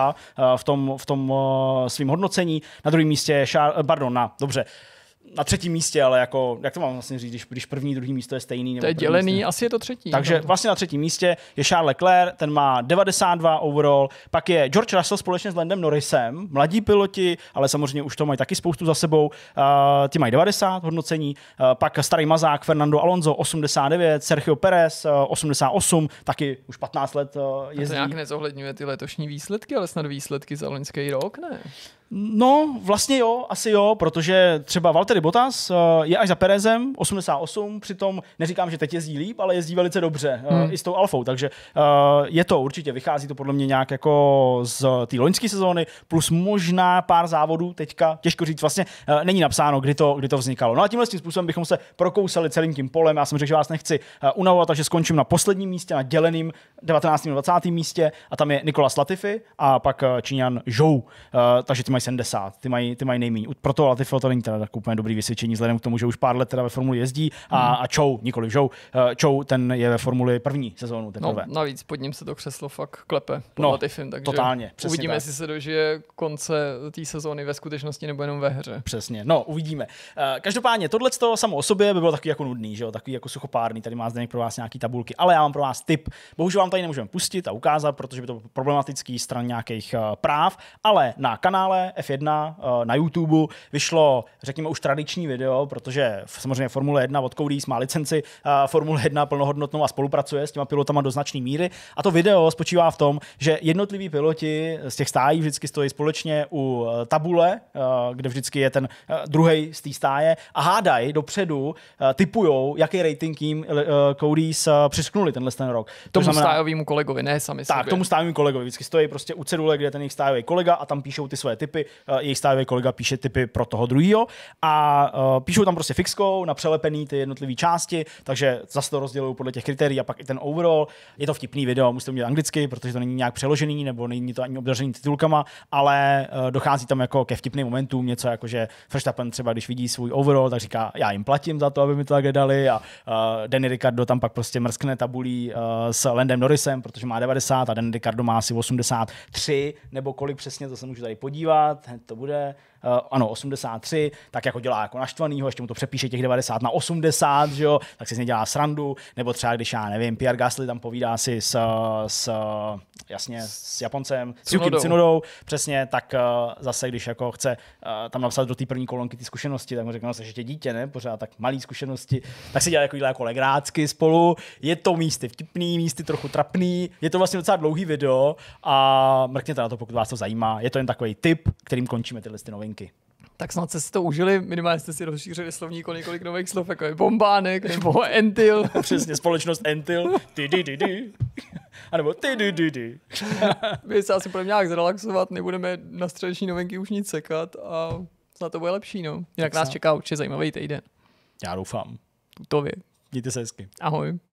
v tom, v tom svým hodnocení. Na druhém místě je Char- eh, pardon, na, dobře, na třetím místě, ale jako, jak to mám vlastně říct, když, když první, druhý místo je stejný? Nebo to je dělený, místě. asi je to třetí. No. Takže to. vlastně na třetím místě je Charles Leclerc, ten má 92 overall, pak je George Russell společně s Landem Norrisem, mladí piloti, ale samozřejmě už to mají taky spoustu za sebou, uh, ti mají 90 hodnocení, uh, pak starý mazák Fernando Alonso 89, Sergio Perez uh, 88, taky už 15 let uh, jezdí. To nějak nezohledňuje ty letošní výsledky, ale snad výsledky za loňský rok, ne? No, vlastně jo, asi jo, protože třeba Valtteri Bottas eh, je až za Perezem, 88, přitom neříkám, že teď jezdí líp, ale jezdí velice dobře eh, hmm. i s tou Alfou, takže eh, je to určitě, vychází to podle mě nějak jako z té loňské sezóny, plus možná pár závodů teďka, těžko říct, vlastně není napsáno, kdy to, kdy to vznikalo. No a tímhle tím způsobem bychom se prokousali celým tím polem, já jsem řekl, že vás nechci unavovat, takže skončím na posledním místě, na děleným 19. 20. místě a tam je Nikola Latifi a pak Číňan Zhou, takže ty mají 70, ty mají, ty mají nejméně. Proto ale ty to není teda tak úplně dobrý vysvědčení, vzhledem k tomu, že už pár let teda ve Formuli jezdí a, mm. a Chou, nikoli Žou, eh, Chou, ten je ve Formuli první sezónu no, teprve. No, navíc pod ním se to křeslo fakt klepe no, Latifim, takže totálně, uvidíme, tak. jestli se dožije konce té sezóny ve skutečnosti nebo jenom ve hře. Přesně, no uvidíme. Eh, každopádně tohle to samo o sobě by bylo takový jako nudný, že jo? takový jako suchopárný, tady má zde pro vás nějaký tabulky, ale já mám pro vás tip. Bohužel vám tady nemůžeme pustit a ukázat, protože by to bylo problematický stran nějakých eh, práv, ale na kanále F1 eh, na YouTube vyšlo, řekněme, už tradiční video, protože samozřejmě Formule 1 od Cody má licenci eh, Formule 1 plnohodnotnou a spolupracuje s těma pilotama do značné míry. A to video spočívá v tom, že jednotliví piloti z těch stájí vždycky stojí společně u eh, tabule, kde vždycky je ten druhý z té stáje a hádají dopředu, typujou, jaký rating jim Cody přisknuli tenhle ten rok. Tomu znamená, stájovýmu kolegovi, ne sami Tak, sobě. tomu stájovému kolegovi. Vždycky stojí prostě u cedule, kde ten jejich stájový kolega a tam píšou ty své typy typy, eh, jejich stávě kolega píše typy pro toho druhého a eh, píšou tam prostě fixkou, na přelepený ty jednotlivé části, takže zase to rozdělují podle těch kritérií a pak i ten overall. Je to vtipný video, musíte mít anglicky, protože to není nějak přeložený nebo není to ani obdržený titulkama, ale eh, dochází tam jako ke vtipným momentům něco jako, že Verstappen třeba, když vidí svůj overall, tak říká, já jim platím za to, aby mi to tak dali a uh, Danny Ricardo tam pak prostě mrskne tabulí uh, s Landem Norrisem, protože má 90 a Danny Ricardo má asi 83 nebo kolik přesně, to se můžu tady podívat dělat, hned to bude, Eh, ano, 83, tak jako dělá jako naštvanýho, ještě mu to přepíše těch 90 na 80, že jo, tak si z něj dělá srandu, nebo třeba když já nevím, Pierre Gasly tam povídá si s, s jasně, s Japoncem, s Yukim Tsunodou, přesně, tak eh, zase, když jako chce eh, tam napsat do té první kolonky ty zkušenosti, tak mu řekne, že no, ještě dítě, ne, pořád tak malý zkušenosti, tak si dělá jako, jako legrácky spolu, je to místy vtipný, místy trochu trapný, je to vlastně docela dlouhý video a mrkněte na to, pokud vás to zajímá, je to jen takový tip, kterým končíme tyhle ty novinky myšlenky. Tak snad jste si to užili, minimálně jste si rozšířili slovník o několik nových slov, jako je bombánek nebo entil. [laughs] Přesně, společnost entil. Ty, ty, ty, ty. A nebo ty, ty, ty, ty. My [laughs] se asi budeme nějak zrelaxovat, nebudeme na středeční novinky už nic sekat a snad to bude lepší. No. Jinak nás čeká určitě zajímavý týden. Já doufám. Tutově. Mějte se hezky. Ahoj.